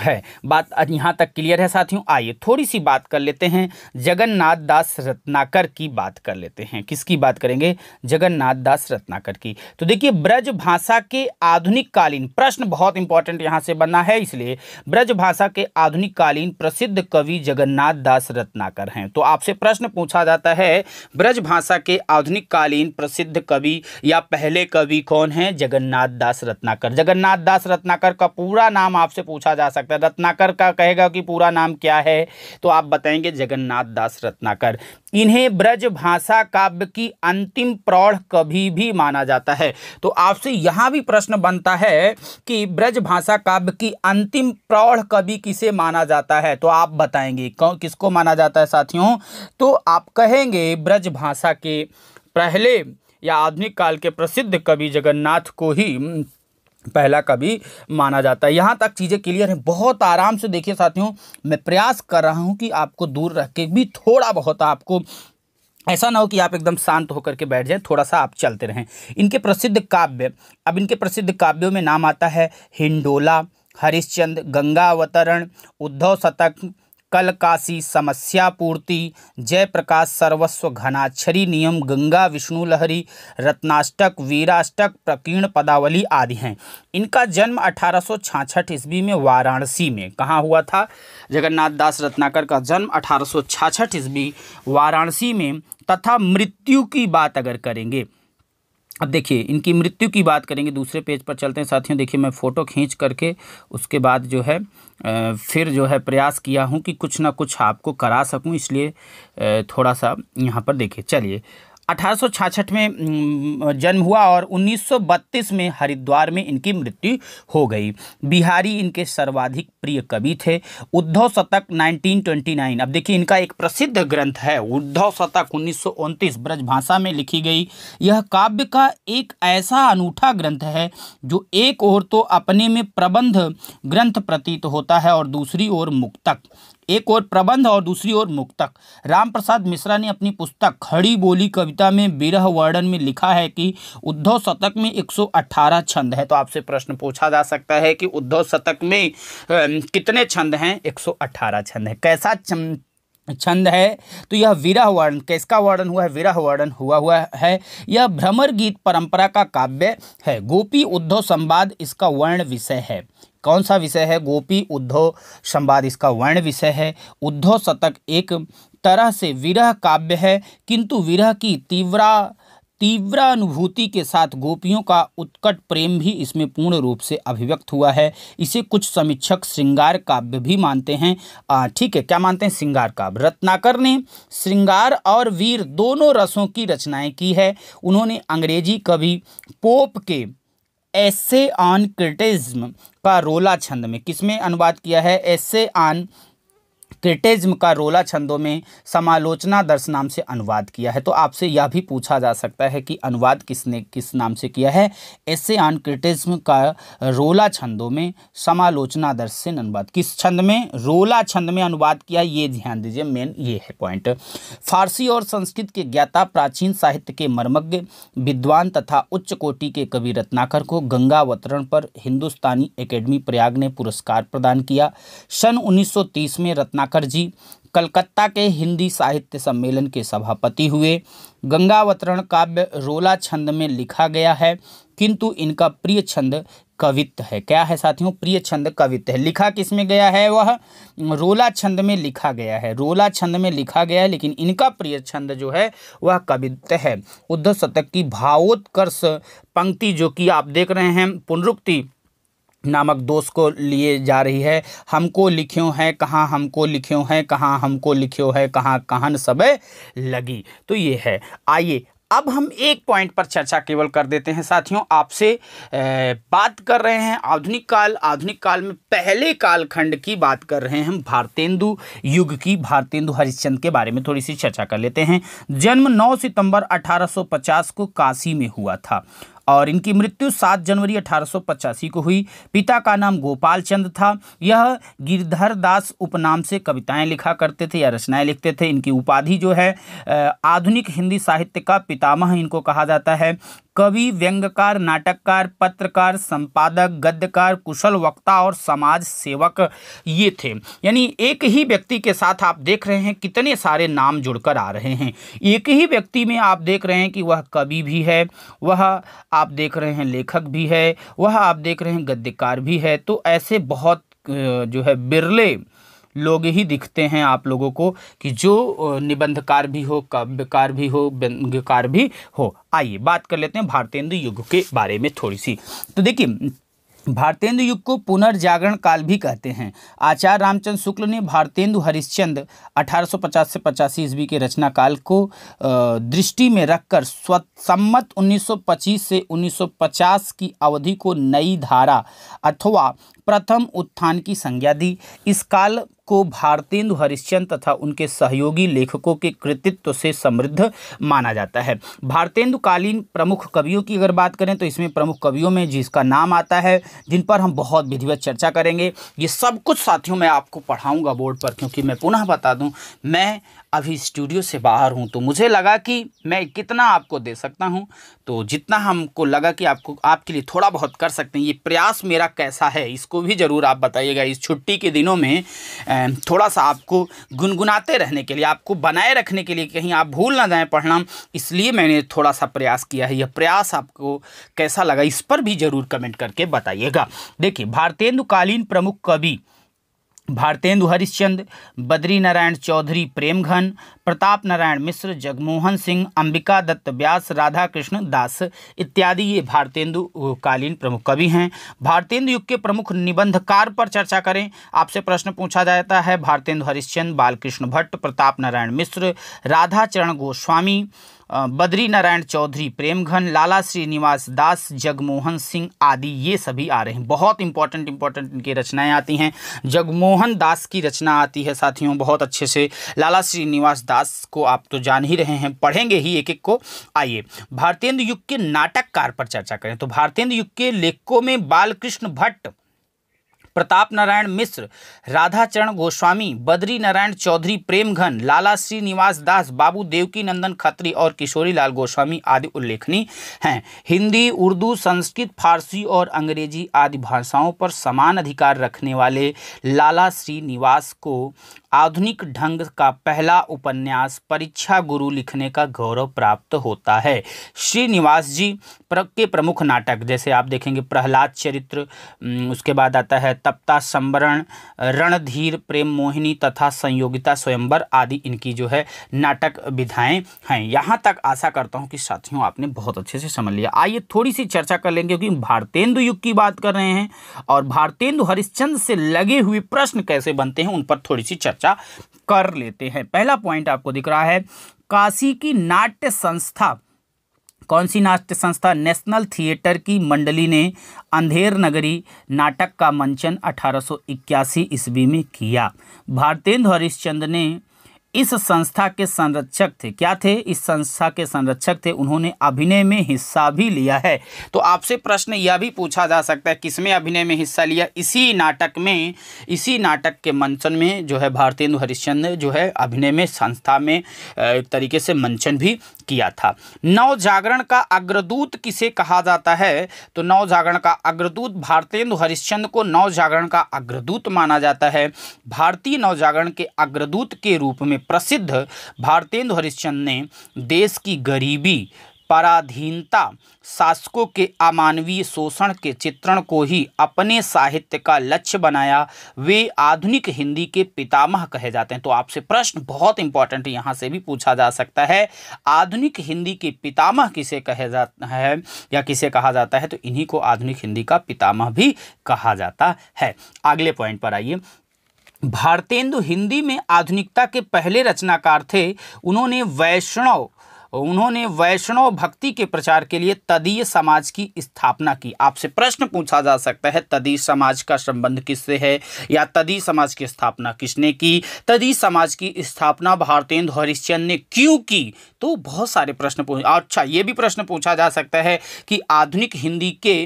Speaker 1: है बात यहाँ तक क्लियर है साथियों आइए थोड़ी सी बात कर लेते हैं जगन्नाथ दास रत्नाकर की बात कर लेते हैं किसकी बात करेंगे जगन्नाथ दास रत्नाकर की तो देखिए ब्रज भाषा के आधुनिक कालीन प्रश्न बहुत इंपॉर्टेंट यहाँ से बना है इसलिए ब्रज भाषा के आधुनिक कालीन प्रसिद्ध कवि जगन्नाथ दास रत्नाकर हैं तो आपसे प्रश्न पूछा जाता है ब्रज भाषा के आधुनिक कालीन प्रसिद्ध कवि या पहले कवि कौन है जगन्नाथ दास रत्नाकर जगन्नाथ दास रत्नाकर का पूरा नाम आपसे पूछा जा सकता सकता है रत्नाकर का कहेगा कि पूरा नाम क्या है तो आप बताएंगे जगन्नाथ दास रत्नाकर इन्हें ब्रज भाषा काव्य की अंतिम प्रौढ़ कभी भी माना जाता है तो आपसे यहाँ भी प्रश्न बनता है कि ब्रज भाषा काव्य की अंतिम प्रौढ़ कभी किसे माना जाता है तो आप बताएंगे कौन किसको माना जाता है साथियों तो आप कहेंगे ब्रज भाषा के पहले या आधुनिक काल के प्रसिद्ध कवि जगन्नाथ को ही पहला कवि माना जाता है यहाँ तक चीज़ें क्लियर हैं बहुत आराम से देखिए साथियों मैं प्रयास कर रहा हूँ कि आपको दूर रख के भी थोड़ा बहुत आपको ऐसा ना हो कि आप एकदम शांत होकर के बैठ जाएं थोड़ा सा आप चलते रहें इनके प्रसिद्ध काव्य अब इनके प्रसिद्ध काव्यों में नाम आता है हिंडोला हरिश्चंद्र गंगावतरण उद्धव शतक कल काशी समस्या पूर्ति जयप्रकाश सर्वस्व घनाक्षरी नियम गंगा विष्णु लहरी रत्नाष्टक वीराष्टक प्रकीर्ण पदावली आदि हैं इनका जन्म अठारह ईस्वी में वाराणसी में कहाँ हुआ था जगन्नाथ दास रत्नाकर का जन्म अठारह ईस्वी वाराणसी में तथा मृत्यु की बात अगर करेंगे अब देखिए इनकी मृत्यु की बात करेंगे दूसरे पेज पर चलते हैं साथियों देखिए मैं फ़ोटो खींच करके उसके बाद जो है फिर जो है प्रयास किया हूँ कि कुछ ना कुछ आपको करा सकूँ इसलिए थोड़ा सा यहाँ पर देखिए चलिए अठारह में जन्म हुआ और 1932 में हरिद्वार में इनकी मृत्यु हो गई बिहारी इनके सर्वाधिक प्रिय कवि थे उद्धव शतक 1929 अब देखिए इनका एक प्रसिद्ध ग्रंथ है उद्धव शतक उन्नीस सौ ब्रजभाषा में लिखी गई यह काव्य का एक ऐसा अनूठा ग्रंथ है जो एक ओर तो अपने में प्रबंध ग्रंथ प्रतीत होता है और दूसरी ओर मुक्तक एक ओर प्रबंध और दूसरी ओर मुक्तक रामप्रसाद मिश्रा ने अपनी पुस्तक खड़ी बोली कविता में बिरह वर्णन में लिखा है कि उद्धव शतक में 118 छंद है तो आपसे प्रश्न पूछा जा सकता है कि उद्धव शतक में कितने छंद हैं 118 छंद है कैसा चंद छंद है तो यह विरह वर्ण किसका वर्णन हुआ है विरह वर्णन हुआ हुआ है यह भ्रमर गीत परंपरा का काव्य है गोपी उद्धव संवाद इसका वर्ण विषय है कौन सा विषय है गोपी उद्धव संवाद इसका वर्ण विषय है उद्धव शतक एक तरह से विरह काव्य है किंतु विरह की तीव्रा तीव्र अनुभूति के साथ गोपियों का उत्कट प्रेम भी इसमें पूर्ण रूप से अभिव्यक्त हुआ है इसे कुछ समीक्षक श्रृंगार काव्य भी मानते हैं ठीक है क्या मानते हैं श्रृंगार काव्य रत्नाकर ने श्रृंगार और वीर दोनों रसों की रचनाएं की है उन्होंने अंग्रेजी कवि पोप के एसे ऑन क्रिटिज्म का रोला छंद में किसमें अनुवाद किया है ऐसे ऑन क्रिटिज्म का रोला छंदों में समालोचना दर्श नाम से अनुवाद किया है तो आपसे यह भी पूछा जा सकता है कि अनुवाद किसने किस नाम से किया है ऐसे आन क्रिटिज्म का रोला छंदों में समालोचना दर्श से अनुवाद किस छंद में रोला छंद में अनुवाद किया ये ध्यान दीजिए मेन ये है पॉइंट फारसी और संस्कृत के ज्ञाता प्राचीन साहित्य के मर्मज्ञ विद्वान तथा उच्च कोटि के कवि रत्नाकर को गंगावतरण पर हिंदुस्तानी अकेडमी प्रयाग ने पुरस्कार प्रदान किया सन उन्नीस में रत्ना करुणाकर जी कलकत्ता के हिंदी साहित्य सम्मेलन के सभापति हुए गंगावतरण काव्य रोला छंद में लिखा गया है किंतु इनका प्रिय छंद कवित्त है क्या है साथियों प्रिय छंद कवित्त है लिखा किस में गया है वह रोला छंद में लिखा गया है रोला छंद में लिखा गया है लेकिन इनका प्रिय छंद जो है वह कवित्त है उद्धव शतक की भावोत्कर्ष पंक्ति जो कि आप देख रहे हैं पुनरुक्ति नामक दोष को लिए जा रही है हमको लिख्यो है कहाँ हमको लिख्यो है कहाँ हमको लिख्यो है कहाँ कहन सब लगी तो ये है आइए अब हम एक पॉइंट पर चर्चा केवल कर देते हैं साथियों आपसे बात कर रहे हैं आधुनिक काल आधुनिक काल में पहले कालखंड की बात कर रहे हैं हम भारतेंदु युग की भारतेंदु हरिश्चंद के बारे में थोड़ी सी चर्चा कर लेते हैं जन्म 9 सितंबर 1850 को काशी में हुआ था और इनकी मृत्यु 7 जनवरी अठारह को हुई पिता का नाम गोपाल चंद था यह गिरधर दास उपनाम से कविताएं लिखा करते थे या रचनाएं लिखते थे इनकी उपाधि जो है आधुनिक हिंदी साहित्य का पितामह इनको कहा जाता है कवि व्यंग्यकार नाटककार पत्रकार संपादक गद्यकार कुशल वक्ता और समाज सेवक ये थे यानी एक ही व्यक्ति के साथ आप देख रहे हैं कितने सारे नाम जुड़कर आ रहे हैं एक ही व्यक्ति में आप देख रहे हैं कि वह कवि भी है वह आप देख रहे हैं लेखक भी है वह आप देख रहे हैं गद्यकार भी है तो ऐसे बहुत जो है बिरले लोग ही दिखते हैं आप लोगों को कि जो निबंधकार भी हो काव्यकार भी हो व्यंग्यकार भी हो आइए बात कर लेते हैं भारतेंदु युग के बारे में थोड़ी सी तो देखिए भारतेंदु युग को पुनर्जागरण काल भी कहते हैं आचार्य रामचंद्र शुक्ल ने भारतेंदु हरिश्चंद्र 1850 से पचासी ईस्वी के रचना काल को दृष्टि में रखकर स्वसम्मत 1925 से 1950 की अवधि को नई धारा अथवा प्रथम उत्थान की संज्ञा दी इस काल को भारतेंदु हरिश्चंद तथा उनके सहयोगी लेखकों के कृतित्व से समृद्ध माना जाता है भारतेंदु कालीन प्रमुख कवियों की अगर बात करें तो इसमें प्रमुख कवियों में जिसका नाम आता है जिन पर हम बहुत विधिवत चर्चा करेंगे ये सब कुछ साथियों मैं आपको पढ़ाऊँगा बोर्ड पर क्योंकि मैं पुनः बता दूँ मैं अभी स्टूडियो से बाहर हूँ तो मुझे लगा कि मैं कितना आपको दे सकता हूँ तो जितना हमको लगा कि आपको आपके लिए थोड़ा बहुत कर सकते हैं ये प्रयास मेरा कैसा है इसको भी ज़रूर आप बताइएगा इस छुट्टी के दिनों में थोड़ा सा आपको गुनगुनाते रहने के लिए आपको बनाए रखने के लिए कहीं आप भूल ना जाएँ पढ़ना इसलिए मैंने थोड़ा सा प्रयास किया है यह प्रयास आपको कैसा लगा इस पर भी ज़रूर कमेंट करके बताइएगा देखिए भारतेंदुकालीन प्रमुख कवि भारतेंदु हरिश्चंद बद्री नारायण चौधरी प्रेमघन प्रताप नारायण मिश्र जगमोहन सिंह अंबिका दत्त व्यास राधा कृष्ण दास इत्यादि ये भारतेंदु कालीन प्रमुख कवि हैं भारतेंदु युग के प्रमुख निबंधकार पर चर्चा करें आपसे प्रश्न पूछा जाता है भारतेंदु हरिश्चंद बालकृष्ण भट्ट प्रताप नारायण मिश्र राधा चरण गोस्वामी बद्री नारायण चौधरी प्रेमघन लाला श्रीनिवास दास जगमोहन सिंह आदि ये सभी आ रहे हैं बहुत इंपॉर्टेंट इंपॉर्टेंट इनकी रचनाएं आती हैं जगमोहन दास की रचना आती है साथियों बहुत अच्छे से लाला श्रीनिवास दास को आप तो जान ही रहे हैं पढ़ेंगे ही एक एक को आइए भारतेंद्र युग के नाटककार पर चर्चा करें तो भारतेंद्र युग के लेखकों में बालकृष्ण भट्ट प्रताप नारायण मिश्र राधाचरण गोस्वामी बद्री नारायण चौधरी प्रेमघन लाला श्रीनिवास दास बाबू देवकी नंदन खत्री और किशोरी लाल गोस्वामी आदि उल्लेखनीय हैं हिंदी उर्दू संस्कृत फारसी और अंग्रेजी आदि भाषाओं पर समान अधिकार रखने वाले लाला श्रीनिवास को आधुनिक ढंग का पहला उपन्यास परीक्षा गुरु लिखने का गौरव प्राप्त होता है श्रीनिवास जी के प्रमुख नाटक जैसे आप देखेंगे प्रहलाद चरित्र उसके बाद आता है तप्ता संवरण रणधीर प्रेम मोहिनी तथा संयोगिता स्वयंवर आदि इनकी जो है नाटक विधाएं हैं यहाँ तक आशा करता हूँ कि साथियों आपने बहुत अच्छे से समझ लिया आइए थोड़ी सी चर्चा कर लेंगे क्योंकि भारतेंदु युग की बात कर रहे हैं और भारतेंदु हरिश्चंद से लगे हुए प्रश्न कैसे बनते हैं उन पर थोड़ी सी चर्चा चर्चा कर लेते हैं पहला पॉइंट आपको दिख रहा है काशी की नाट्य संस्था कौन सी नाट्य संस्था नेशनल थिएटर की मंडली ने अंधेर नगरी नाटक का मंचन 1881 ईस्वी में किया भारतेंद्र हरिश्चंद्र ने इस संस्था के संरक्षक थे क्या थे इस संस्था के संरक्षक थे उन्होंने अभिनय में हिस्सा भी लिया है तो आपसे प्रश्न यह भी पूछा जा सकता है किसमें अभिनय में हिस्सा लिया इसी नाटक में इसी नाटक के मंचन में जो है भारतेंदु हरिश्चंद्र जो है अभिनय में संस्था में एक तरीके से मंचन भी किया था नव जागरण का अग्रदूत किसे कहा जाता है तो नव जागरण का अग्रदूत भारतेंदु हरिश्चंद्र को नव जागरण का अग्रदूत माना जाता है भारतीय नव जागरण के अग्रदूत के रूप में प्रसिद्ध भारतेंदु हरिश्चंद्र ने देश की गरीबी पराधीनता शासकों के अमानवीय शोषण के चित्रण को ही अपने साहित्य का लक्ष्य बनाया वे आधुनिक हिंदी के पितामह कहे जाते हैं तो आपसे प्रश्न बहुत इंपॉर्टेंट यहाँ से भी पूछा जा सकता है आधुनिक हिंदी के पितामह किसे कहे जाता है या किसे कहा जाता है तो इन्हीं को आधुनिक हिंदी का पितामह भी कहा जाता है अगले पॉइंट पर आइए भारतेंदु हिंदी में आधुनिकता के पहले रचनाकार थे उन्होंने वैष्णव उन्होंने वैष्णव भक्ति के प्रचार के लिए तदीय समाज की स्थापना की आपसे प्रश्न पूछा जा सकता है तदीय समाज का संबंध किससे है या तदीय समाज की स्थापना किसने की तदीय समाज की स्थापना भारतीय हरिश्चंद ने क्यों की तो बहुत सारे प्रश्न पूछ अच्छा ये भी प्रश्न पूछा जा सकता है कि आधुनिक हिंदी के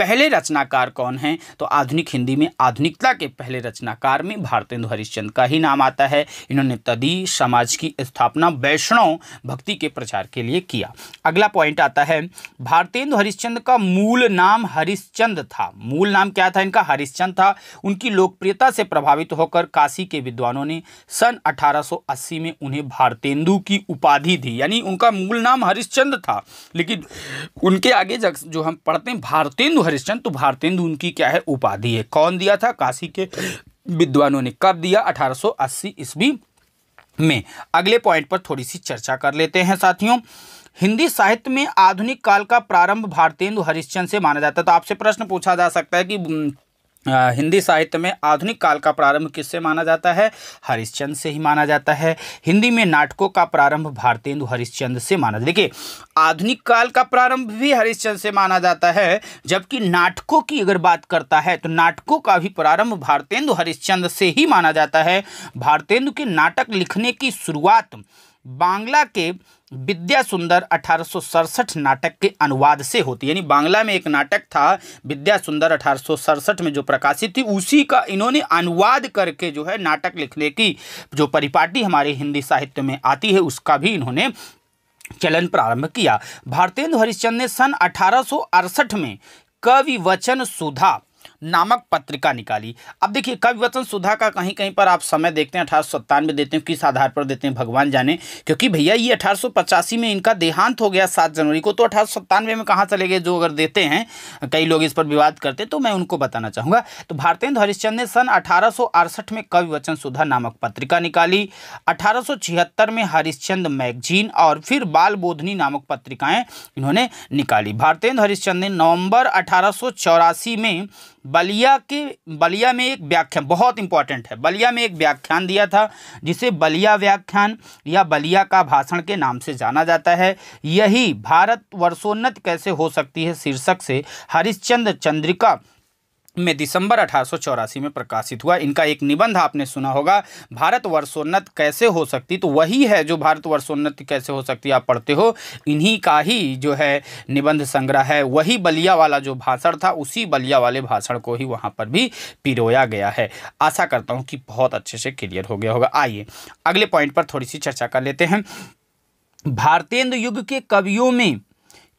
Speaker 1: पहले रचनाकार कौन हैं तो आधुनिक हिंदी में आधुनिकता के पहले रचनाकार में भारतेंदु हरिश्चंद का ही नाम आता है इन्होंने तदी समाज की स्थापना वैष्णव भक्ति के प्रचार के लिए किया अगला पॉइंट आता है भारतेंदु हरिश्चंद का मूल नाम हरिश्चंद था मूल नाम क्या था इनका हरिश्चंद था उनकी लोकप्रियता से प्रभावित होकर काशी के विद्वानों ने सन अठारह में उन्हें भारतेंदु की उपाधि दी यानी उनका मूल नाम हरिश्चंद था लेकिन उनके आगे जो हम पढ़ते हैं भारतेंदु हरिश्चंद्र तो भारतेंदु उनकी क्या है उपाधि है कौन दिया था काशी के विद्वानों ने कब दिया 1880 ईस्वी में अगले पॉइंट पर थोड़ी सी चर्चा कर लेते हैं साथियों हिंदी साहित्य में आधुनिक काल का प्रारंभ भारतेंदु हरिश्चंद से माना जाता है तो आपसे प्रश्न पूछा जा सकता है कि हिंदी साहित्य में आधुनिक काल का प्रारंभ किससे माना जाता है हरिश्चंद से ही माना जाता है हिंदी में नाटकों का प्रारंभ भारतेंदु हरिश्चंद से माना देखिए आधुनिक काल का प्रारंभ भी हरिश्चंद से माना जाता है जबकि नाटकों की अगर बात करता है तो नाटकों का भी प्रारंभ भारतेंदु हरिश्चंद से ही माना जाता है भारतेंदु के नाटक लिखने की शुरुआत बांग्ला के विद्या सुंदर अठारह नाटक के अनुवाद से होती यानी बांग्ला में एक नाटक था विद्या सुंदर अठारह में जो प्रकाशित थी उसी का इन्होंने अनुवाद करके जो है नाटक लिखने की जो परिपाटी हमारे हिंदी साहित्य में आती है उसका भी इन्होंने चलन प्रारंभ किया भारतेंद्र हरिश्चंद्र ने सन अठारह में कवि वचन सुधा नामक पत्रिका निकाली अब देखिए कवि वचन सुधा का कहीं कहीं पर आप समय देखते हैं अठारह सौ देते हैं किस आधार पर देते हैं भगवान जाने क्योंकि भैया ये अठारह में इनका देहांत हो गया सात जनवरी को तो अठारह में कहाँ चले गए जो अगर देते हैं कई लोग इस पर विवाद करते तो मैं उनको बताना चाहूँगा तो भारतेंद्र हरिश्चंद ने सन अठारह में कवि वचन सुधा नामक पत्रिका निकाली अठारह में हरिश्चंद मैगजीन और फिर बाल बोधनी नामक पत्रिकाएँ इन्होंने निकाली भारतेंद्र हरिश्चंद ने नवंबर अठारह में बलिया के बलिया में एक व्याख्यान बहुत इंपॉर्टेंट है बलिया में एक व्याख्यान दिया था जिसे बलिया व्याख्यान या बलिया का भाषण के नाम से जाना जाता है यही भारत वर्षोन्नत कैसे हो सकती है शीर्षक से हरिश्चंद्र चंद्रिका में दिसंबर अठारह में प्रकाशित हुआ इनका एक निबंध आपने सुना होगा भारत वर्षोन्नत कैसे हो सकती तो वही है जो भारत वर्षोन्नत कैसे हो सकती आप पढ़ते हो इन्हीं का ही जो है निबंध संग्रह है वही बलिया वाला जो भाषण था उसी बलिया वाले भाषण को ही वहां पर भी पिरोया गया है आशा करता हूं कि बहुत अच्छे से क्लियर हो गया होगा आइए अगले पॉइंट पर थोड़ी सी चर्चा कर लेते हैं भारतेंद्र युग के कवियों में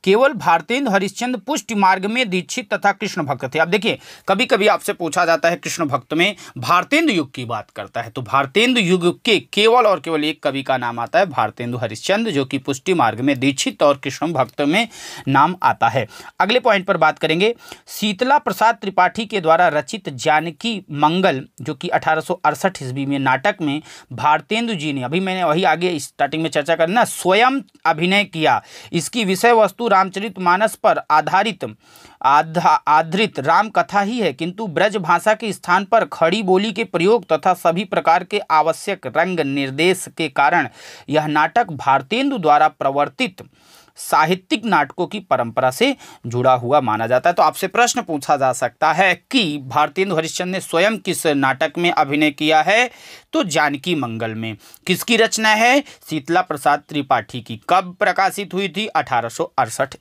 Speaker 1: केवल भारतेंद्र हरिश्चंद्र पुष्ट मार्ग में दीक्षित तथा कृष्ण भक्त थे अब देखिए कभी कभी आपसे पूछा जाता है कृष्ण भक्त में भारतेंद्र युग की बात करता है तो भारतेंद्र युग के केवल और केवल एक कवि का नाम आता है भारतेंदु हरिश्चंद्र जो कि पुष्टि मार्ग में दीक्षित और कृष्ण भक्त में नाम आता है अगले पॉइंट पर बात करेंगे शीतला प्रसाद त्रिपाठी के द्वारा रचित जानकी मंगल जो कि अठारह ईस्वी में नाटक में भारतेंदु जी ने अभी मैंने वही आगे स्टार्टिंग में चर्चा करना स्वयं अभिनय किया इसकी विषय वस्तु रामचरितमानस पर आधारित आधारित आधारित रामकथा ही है किंतु ब्रज भाषा के स्थान पर खड़ी बोली के प्रयोग तथा सभी प्रकार के आवश्यक रंग निर्देश के कारण यह नाटक भारतेंदु द्वारा प्रवर्तित साहित्यिक नाटकों की परंपरा से जुड़ा हुआ माना जाता है तो आपसे प्रश्न पूछा जा सकता है कि भारतेंदु हरिश्चंद्र ने स्वयं किस नाटक में अभिनय किया है तो जानकी मंगल में किसकी रचना है शीतला प्रसाद त्रिपाठी की कब प्रकाशित हुई थी अठारह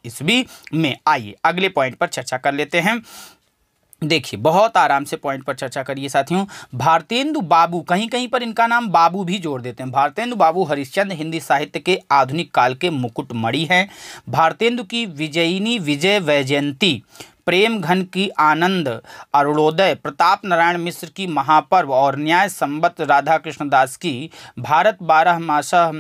Speaker 1: ईस्वी में आइए अगले पॉइंट पर चर्चा कर लेते हैं देखिए बहुत आराम से पॉइंट पर चर्चा करिए साथियों भारतेंदु बाबू कहीं कहीं पर इनका नाम बाबू भी जोड़ देते हैं भारतेंदु बाबू हरिश्चंद्र हिंदी साहित्य के आधुनिक काल के मुकुटमणि हैं भारतेंदु की विजयिनी विजय वैजयंती प्रेम घन की आनंद अरुणोदय प्रताप नारायण मिश्र की महापर्व और न्याय संबत राधा कृष्ण दास की भारत बारह मासह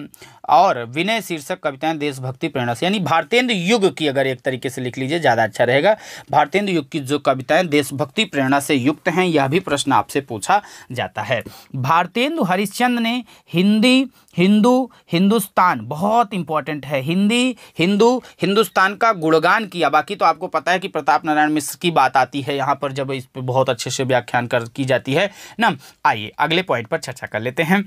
Speaker 1: और विनय शीर्षक कविताएं देशभक्ति प्रेरणा से यानी भारतेंद्र युग की अगर एक तरीके से लिख लीजिए ज़्यादा अच्छा रहेगा भारतेंद्र युग की जो कविताएं देशभक्ति प्रेरणा से युक्त हैं यह भी प्रश्न आपसे पूछा जाता है भारतेंदु हरिश्चंद ने हिंदी हिंदू हिंदुस्तान बहुत इंपॉर्टेंट है हिंदी हिंदू हिंदुस्तान का गुणगान किया बाकी तो आपको पता है कि प्रताप नारायण मिश्र की बात आती है यहाँ पर जब इस पर बहुत अच्छे से व्याख्यान कर की जाती है ना आइए अगले पॉइंट पर चर्चा कर लेते हैं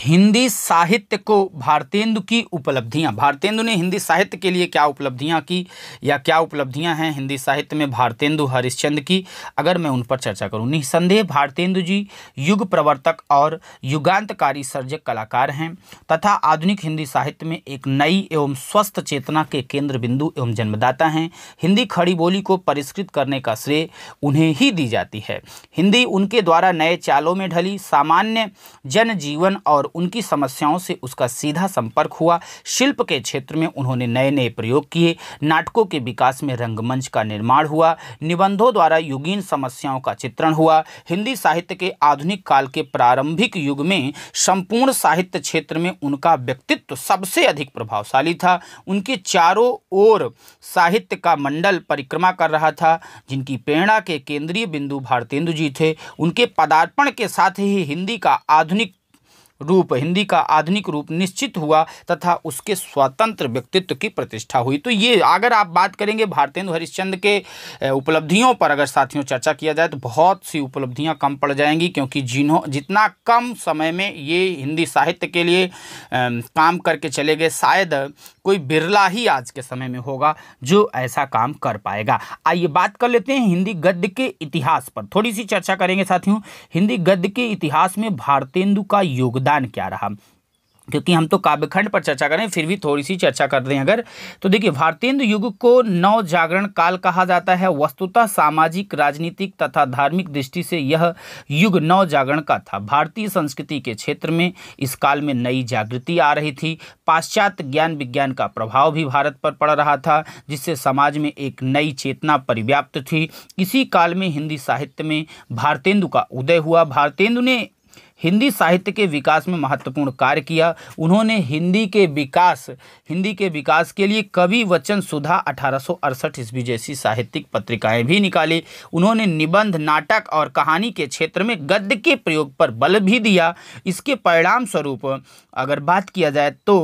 Speaker 1: हिंदी साहित्य को भारतेंदु की उपलब्धियां भारतेंदु ने हिंदी साहित्य के लिए क्या उपलब्धियां की या क्या उपलब्धियां हैं हिंदी साहित्य में भारतेंदु हरिश्चंद की अगर मैं उन पर चर्चा करूं निसंदेह भारतेंदु जी युग प्रवर्तक और युगांतकारी सर्जक कलाकार हैं तथा आधुनिक हिंदी साहित्य में एक नई एवं स्वस्थ चेतना के केंद्र बिंदु एवं जन्मदाता हैं हिंदी खड़ी बोली को परिष्कृत करने का श्रेय उन्हें ही दी जाती है हिंदी उनके द्वारा नए चालों में ढली सामान्य जनजीवन और और उनकी समस्याओं से उसका सीधा संपर्क हुआ शिल्प के क्षेत्र में उन्होंने नए नए प्रयोग किए नाटकों के विकास में रंगमंच का निर्माण हुआ निबंधों द्वारा युगीन समस्याओं का चित्रण हुआ हिंदी साहित्य के आधुनिक काल के प्रारंभिक युग में संपूर्ण साहित्य क्षेत्र में उनका व्यक्तित्व सबसे अधिक प्रभावशाली था उनके चारों ओर साहित्य का मंडल परिक्रमा कर रहा था जिनकी प्रेरणा के केंद्रीय बिंदु भारतेंदु जी थे उनके पदार्पण के साथ ही हिंदी का आधुनिक रूप हिंदी का आधुनिक रूप निश्चित हुआ तथा उसके स्वतंत्र व्यक्तित्व की प्रतिष्ठा हुई तो ये अगर आप बात करेंगे भारतेंदु हरिश्चंद्र के उपलब्धियों पर अगर साथियों चर्चा किया जाए तो बहुत सी उपलब्धियां कम पड़ जाएंगी क्योंकि जिन्हों जितना कम समय में ये हिंदी साहित्य के लिए आ, काम करके चले गए शायद कोई बिरला ही आज के समय में होगा जो ऐसा काम कर पाएगा आइए बात कर लेते हैं हिंदी गद्य के इतिहास पर थोड़ी सी चर्चा करेंगे साथियों हिंदी गद्य के इतिहास में भारतेंदु का योगदान योगदान क्या रहा क्योंकि हम तो काव्यखंड पर चर्चा करें फिर भी थोड़ी सी चर्चा कर दें अगर तो देखिए भारतेंद्र युग को नव जागरण काल कहा जाता है वस्तुतः सामाजिक राजनीतिक तथा धार्मिक दृष्टि से यह युग नव जागरण का था भारतीय संस्कृति के क्षेत्र में इस काल में नई जागृति आ रही थी पाश्चात्य ज्ञान विज्ञान का प्रभाव भी भारत पर पड़ रहा था जिससे समाज में एक नई चेतना परिव्याप्त थी इसी काल में हिंदी साहित्य में भारतेंदु का उदय हुआ भारतेंदु ने हिंदी साहित्य के विकास में महत्वपूर्ण कार्य किया उन्होंने हिंदी के विकास हिंदी के विकास के लिए कवि वचन सुधा अठारह ईस्वी जैसी साहित्यिक पत्रिकाएं भी निकाली उन्होंने निबंध नाटक और कहानी के क्षेत्र में गद्य के प्रयोग पर बल भी दिया इसके परिणाम स्वरूप अगर बात किया जाए तो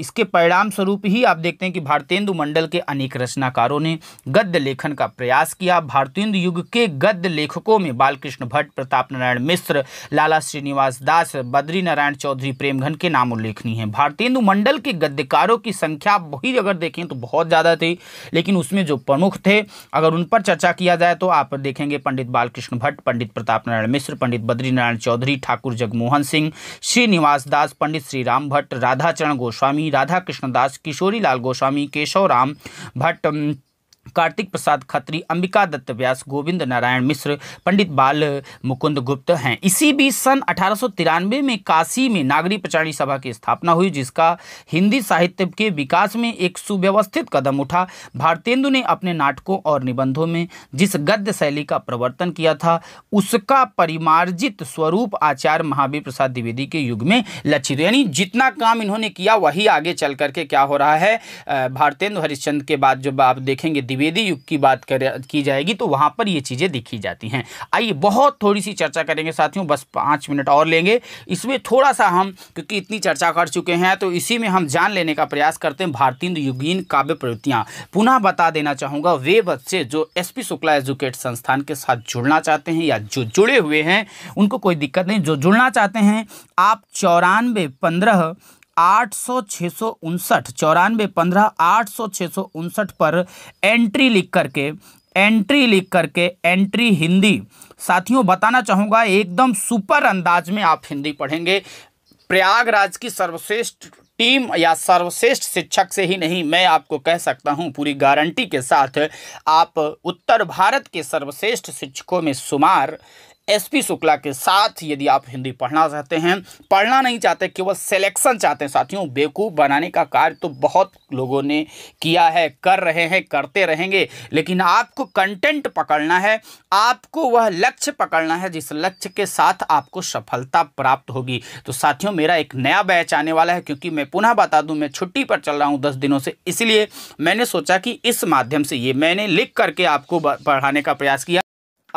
Speaker 1: इसके परिणाम स्वरूप ही आप देखते हैं कि भारतेंदु मंडल के अनेक रचनाकारों ने गद्य लेखन का प्रयास किया भारतेंदु युग के गद्य लेखकों में बालकृष्ण भट्ट प्रताप नारायण मिश्र लाला श्रीनिवास दास बद्री नारायण चौधरी प्रेमघन के नाम उल्लेखनीय हैं भारतेंदु मंडल के गद्यकारों की संख्या वही अगर देखें तो बहुत ज़्यादा थी लेकिन उसमें जो प्रमुख थे अगर उन पर चर्चा किया जाए तो आप देखेंगे पंडित बालकृष्ण भट्ट पंडित प्रताप नारायण मिश्र पंडित बद्री नारायण चौधरी ठाकुर जगमोहन सिंह श्रीनिवास दास पंडित श्री राम भट्ट राधाचरण गोस्वामी राधा कृष्ण दास किशोरी लाल गोस्वामी केशव राम भट्ट कार्तिक प्रसाद खत्री अंबिका दत्त व्यास गोविंद नारायण मिश्र पंडित बाल मुकुंद गुप्त हैं इसी बीच सन अठारह में काशी में नागरी प्रचारणी सभा की स्थापना हुई जिसका हिंदी साहित्य के विकास में एक सुव्यवस्थित कदम उठा भारतेंदु ने अपने नाटकों और निबंधों में जिस गद्य शैली का प्रवर्तन किया था उसका परिमार्जित स्वरूप आचार्य महावीर प्रसाद द्विवेदी के युग में लक्षित यानी जितना काम इन्होंने किया वही आगे चल करके क्या हो रहा है भारतेंदु हरिश्चंद के बाद जब आप देखेंगे द्विवेदी युग की बात कर की जाएगी तो वहां पर ये चीज़ें दिखी जाती हैं आइए बहुत थोड़ी सी चर्चा करेंगे साथियों बस पाँच मिनट और लेंगे इसमें थोड़ा सा हम क्योंकि इतनी चर्चा कर चुके हैं तो इसी में हम जान लेने का प्रयास करते हैं भारतीय युगीन काव्य प्रवृत्तियाँ पुनः बता देना चाहूँगा वे बच्चे जो एस शुक्ला एजुकेट संस्थान के साथ जुड़ना चाहते हैं या जो जुड़े हुए हैं उनको कोई दिक्कत नहीं जो जुड़ना चाहते हैं आप चौरानवे पंद्रह आठ सौ छः सौ उनसठ चौरानवे पंद्रह आठ सौ छः सौ उनसठ पर एंट्री लिख करके एंट्री लिख करके एंट्री हिंदी साथियों बताना चाहूँगा एकदम सुपर अंदाज में आप हिंदी पढ़ेंगे प्रयागराज की सर्वश्रेष्ठ टीम या सर्वश्रेष्ठ शिक्षक से ही नहीं मैं आपको कह सकता हूं पूरी गारंटी के साथ आप उत्तर भारत के सर्वश्रेष्ठ शिक्षकों में शुमार एसपी शुक्ला के साथ यदि आप हिंदी पढ़ना चाहते हैं पढ़ना नहीं चाहते केवल सिलेक्शन चाहते हैं साथियों बेवकूफ़ बनाने का कार्य तो बहुत लोगों ने किया है कर रहे हैं करते रहेंगे लेकिन आपको कंटेंट पकड़ना है आपको वह लक्ष्य पकड़ना है जिस लक्ष्य के साथ आपको सफलता प्राप्त होगी तो साथियों मेरा एक नया बैच आने वाला है क्योंकि मैं पुनः बता दूँ मैं छुट्टी पर चल रहा हूँ दस दिनों से इसलिए मैंने सोचा कि इस माध्यम से ये मैंने लिख करके आपको पढ़ाने का प्रयास किया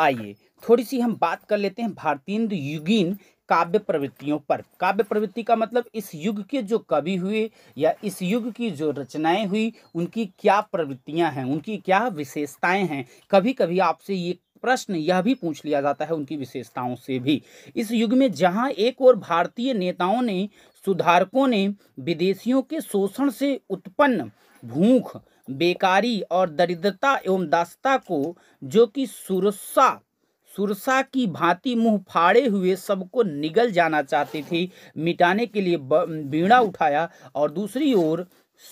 Speaker 1: आइए थोड़ी सी हम बात कर लेते हैं भारतीय युगीन काव्य प्रवृत्तियों पर काव्य प्रवृत्ति का मतलब इस युग के जो कवि हुए या इस युग की जो रचनाएं हुई उनकी क्या प्रवृत्तियां हैं उनकी क्या विशेषताएं हैं कभी कभी आपसे ये प्रश्न यह भी पूछ लिया जाता है उनकी विशेषताओं से भी इस युग में जहां एक और भारतीय नेताओं ने सुधारकों ने विदेशियों के शोषण से उत्पन्न भूख बेकारी और दरिद्रता एवं दासता को जो कि सुरक्षा सुरसा की भांति मुंह फाड़े हुए सबको निगल जाना चाहती थी मिटाने के लिए बीड़ा उठाया और दूसरी ओर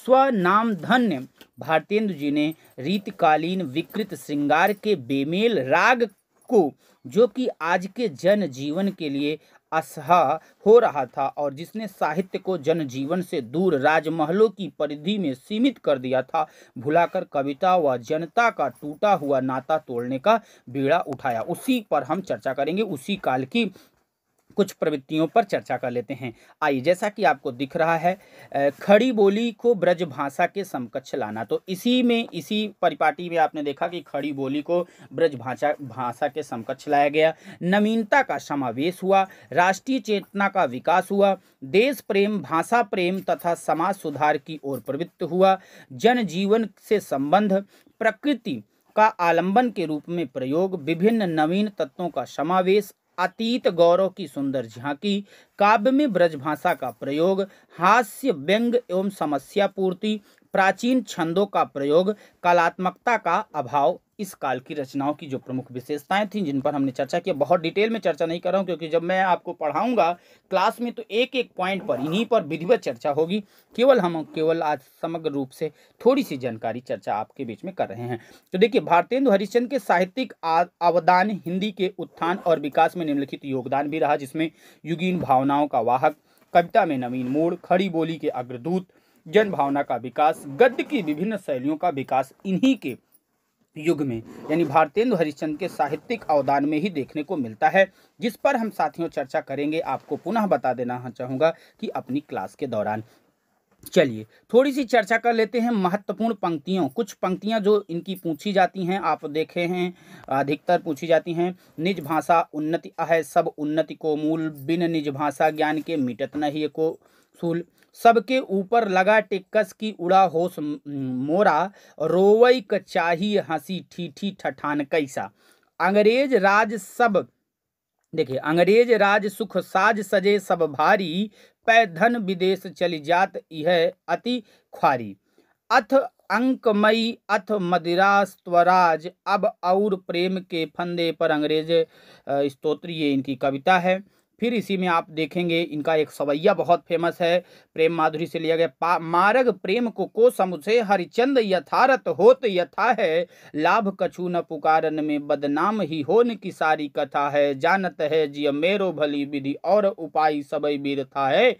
Speaker 1: स्वनाम धन्य भारतेंदु जी ने रीतकालीन विकृत श्रृंगार के बेमेल राग को जो कि आज के जन जीवन के लिए असहा हो रहा था और जिसने साहित्य को जनजीवन से दूर राजमहलों की परिधि में सीमित कर दिया था भुलाकर कविता व जनता का टूटा हुआ नाता तोड़ने का बीड़ा उठाया उसी पर हम चर्चा करेंगे उसी काल की कुछ प्रवृत्तियों पर चर्चा कर लेते हैं आइए जैसा कि आपको दिख रहा है खड़ी बोली को ब्रज भाषा के समकक्ष लाना तो इसी में इसी परिपाटी में आपने देखा कि खड़ी बोली को ब्रज भाषा भाषा के समकक्ष लाया गया नवीनता का समावेश हुआ राष्ट्रीय चेतना का विकास हुआ देश प्रेम भाषा प्रेम तथा समाज सुधार की ओर प्रवृत्त हुआ जनजीवन से संबंध प्रकृति का आलंबन के रूप में प्रयोग विभिन्न नवीन तत्वों का समावेश अतीत गौरव की सुंदर झांकी काव्य में ब्रजभाषा का प्रयोग हास्य व्यंग एवं समस्या पूर्ति प्राचीन छंदों का प्रयोग कलात्मकता का अभाव इस काल की रचनाओं की जो प्रमुख विशेषताएं थीं जिन पर हमने चर्चा की बहुत डिटेल में चर्चा नहीं कर रहा हूँ क्योंकि जब मैं आपको पढ़ाऊंगा क्लास में तो एक एक पॉइंट पर इन्हीं पर विधिवत चर्चा होगी केवल हम केवल आज समग्र रूप से थोड़ी सी जानकारी चर्चा आपके बीच में कर रहे हैं तो देखिए भारतेंदु हरिश्चंद के साहित्यिक अवदान हिंदी के उत्थान और विकास में निम्नलिखित योगदान भी रहा जिसमें युगीन भावनाओं का वाहक कविता में नवीन मोड़ खड़ी बोली के अग्रदूत जन भावना का विकास गद्य की विभिन्न शैलियों का विकास इन्हीं के युग में यानी भारतेंदु हरिश्चंद्र के साहित्यिक अवदान में ही देखने को मिलता है जिस पर हम साथियों चर्चा करेंगे आपको पुनः बता देना हाँ चाहूँगा कि अपनी क्लास के दौरान चलिए थोड़ी सी चर्चा कर लेते हैं महत्वपूर्ण पंक्तियों कुछ पंक्तियां जो इनकी पूछी जाती हैं आप देखे हैं अधिकतर पूछी जाती हैं निज भाषा उन्नति अह सब उन्नति को मूल बिन निज भाषा ज्ञान के मिटत नहीं ही को सूल सबके ऊपर लगा टिक्कस की उड़ा होश मोरा रोवई चाही हंसी ठीठी ठठान कैसा अंग्रेज राज सब देखिए अंग्रेज राज सुख साज सजे सब भारी पैधन विदेश चली जात यह अति ख्वारी अथ अंकमयी अथ स्वराज अब और प्रेम के फंदे पर अंग्रेज स्तोत्र ये इनकी कविता है फिर इसी में आप देखेंगे इनका एक सवैया बहुत फेमस है प्रेम माधुरी से लिया गया मारग प्रेम को को समुझे हरिचंद यथारत होत यथा है लाभ कछु न पुकारन में बदनाम ही होन की सारी कथा है जानत है जिय मेरो भली विधि और उपाय सबई बीरथा है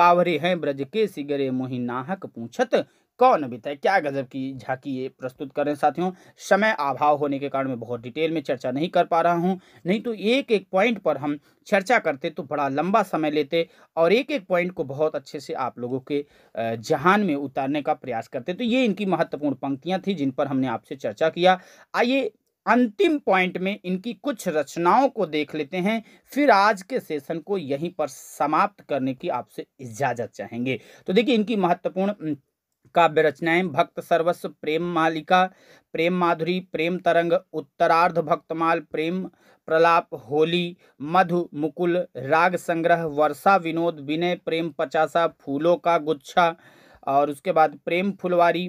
Speaker 1: बावरे हैं ब्रज के सिगरे मोहि नाहक पूछत कौन है क्या गजब की झांकी ये प्रस्तुत कर रहे हैं साथियों समय अभाव होने के कारण मैं बहुत डिटेल में चर्चा नहीं कर पा रहा हूँ नहीं तो एक एक पॉइंट पर हम चर्चा करते तो बड़ा लंबा समय लेते और एक एक पॉइंट को बहुत अच्छे से आप लोगों के जहान में उतारने का प्रयास करते तो ये इनकी महत्वपूर्ण पंक्तियाँ थी जिन पर हमने आपसे चर्चा किया आइए अंतिम पॉइंट में इनकी कुछ रचनाओं को देख लेते हैं फिर आज के सेशन को यहीं पर समाप्त करने की आपसे इजाज़त चाहेंगे तो देखिए इनकी महत्वपूर्ण काव्य रचनाएं भक्त सर्वस्व प्रेम मालिका प्रेम माधुरी प्रेम तरंग उत्तरार्ध भक्तमाल प्रेम प्रलाप होली मधु मुकुल राग संग्रह वर्षा विनोद विनय प्रेम पचासा फूलों का गुच्छा और उसके बाद प्रेम फुलवारी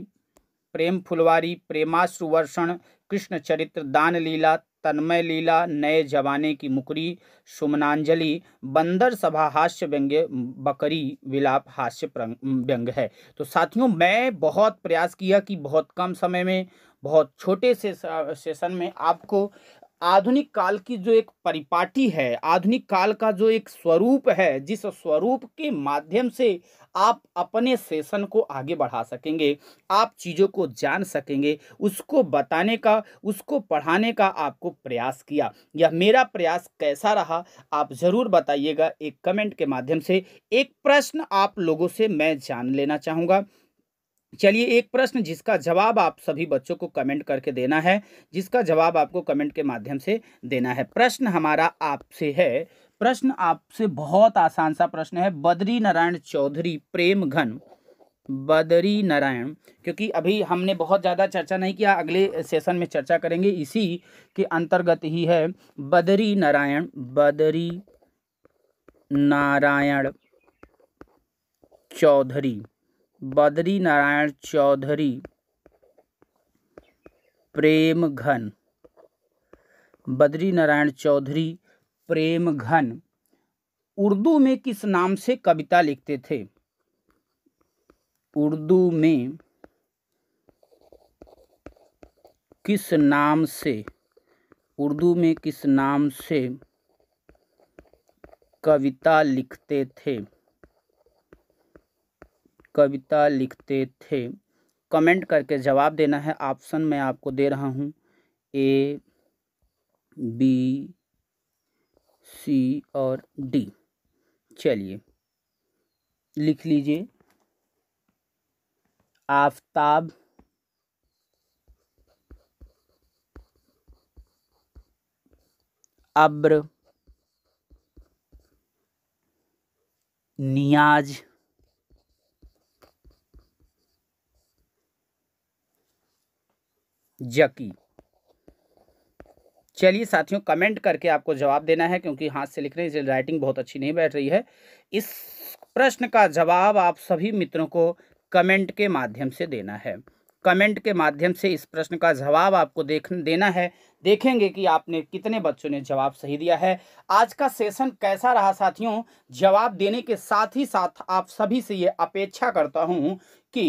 Speaker 1: प्रेम फुलवारी प्रेमाश्रु वर्षण कृष्ण चरित्र दान लीला तन्मय लीला नए जवाने की मुकरी सुमनांजलि बंदर सभा हास्य व्यंग्य बकरी विलाप हास्य व्यंग है तो साथियों मैं बहुत प्रयास किया कि बहुत कम समय में बहुत छोटे से सेशन में आपको आधुनिक काल की जो एक परिपाटी है आधुनिक काल का जो एक स्वरूप है जिस स्वरूप के माध्यम से आप अपने सेशन को आगे बढ़ा सकेंगे आप चीज़ों को जान सकेंगे उसको बताने का उसको पढ़ाने का आपको प्रयास किया यह मेरा प्रयास कैसा रहा आप ज़रूर बताइएगा एक कमेंट के माध्यम से एक प्रश्न आप लोगों से मैं जान लेना चाहूँगा चलिए एक प्रश्न जिसका जवाब आप सभी बच्चों को कमेंट करके देना है जिसका जवाब आपको कमेंट के माध्यम से देना है प्रश्न हमारा आपसे है प्रश्न आपसे बहुत आसान सा प्रश्न है बद्री नारायण चौधरी प्रेम घन बदरी नारायण क्योंकि अभी हमने बहुत ज़्यादा चर्चा नहीं किया अगले सेशन में चर्चा करेंगे इसी के अंतर्गत ही है बदरी नारायण बदरी नारायण चौधरी बद्री नारायण चौधरी प्रेम घन बद्री नारायण चौधरी प्रेम घन उर्दू में किस नाम से कविता लिखते थे उर्दू में किस नाम से उर्दू में किस नाम से कविता लिखते थे कविता लिखते थे कमेंट करके जवाब देना है ऑप्शन मैं आपको दे रहा हूँ ए बी सी और डी चलिए लिख लीजिए आफ्ताब अब्र नियाज जकी चलिए साथियों कमेंट करके आपको जवाब देना है क्योंकि हाथ से लिख रहे हैं इसलिए राइटिंग बहुत अच्छी नहीं बैठ रही है इस प्रश्न का जवाब आप सभी मित्रों को कमेंट के माध्यम से देना है कमेंट के माध्यम से इस प्रश्न का जवाब आपको देख देना है देखेंगे कि आपने कितने बच्चों ने जवाब सही दिया है आज का सेशन कैसा रहा साथियों जवाब देने के साथ ही साथ आप सभी से ये अपेक्षा करता हूँ कि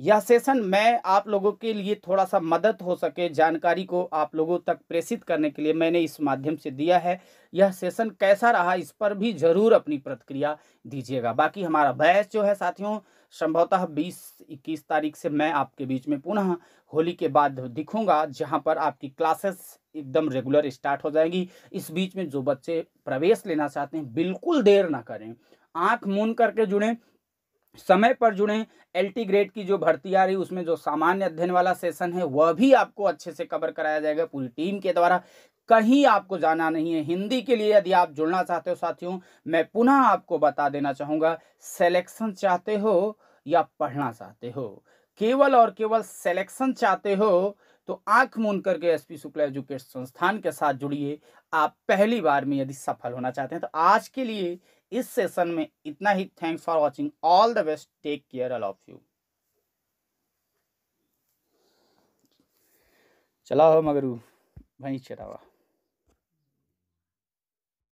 Speaker 1: यह सेशन मैं आप लोगों के लिए थोड़ा सा मदद हो सके जानकारी को आप लोगों तक प्रेषित करने के लिए मैंने इस माध्यम से दिया है यह सेशन कैसा रहा इस पर भी ज़रूर अपनी प्रतिक्रिया दीजिएगा बाकी हमारा बैच जो है साथियों संभवतः 20 इक्कीस तारीख से मैं आपके बीच में पुनः होली के बाद दिखूंगा जहां पर आपकी क्लासेस एकदम रेगुलर स्टार्ट हो जाएंगी इस बीच में जो बच्चे प्रवेश लेना चाहते हैं बिल्कुल देर ना करें आंख मून करके जुड़ें समय पर जुड़े एलटी ग्रेड की जो भर्ती आ रही उसमें जो सामान्य अध्ययन वाला सेशन है वह भी आपको अच्छे से कवर कराया जाएगा पूरी टीम के द्वारा कहीं आपको जाना नहीं है हिंदी के लिए यदि आप जुड़ना चाहते हो साथियों मैं पुनः आपको बता देना चाहूंगा सेलेक्शन चाहते हो या पढ़ना चाहते हो केवल और केवल सेलेक्शन चाहते हो तो आंख मून करके एस पी शुक्ला एजुकेशन संस्थान के साथ जुड़िए आप पहली बार में यदि सफल होना चाहते हैं तो आज के लिए इस सेशन में इतना ही thanks for watching all the best take care all of you चला हो मगरू भाई चलावा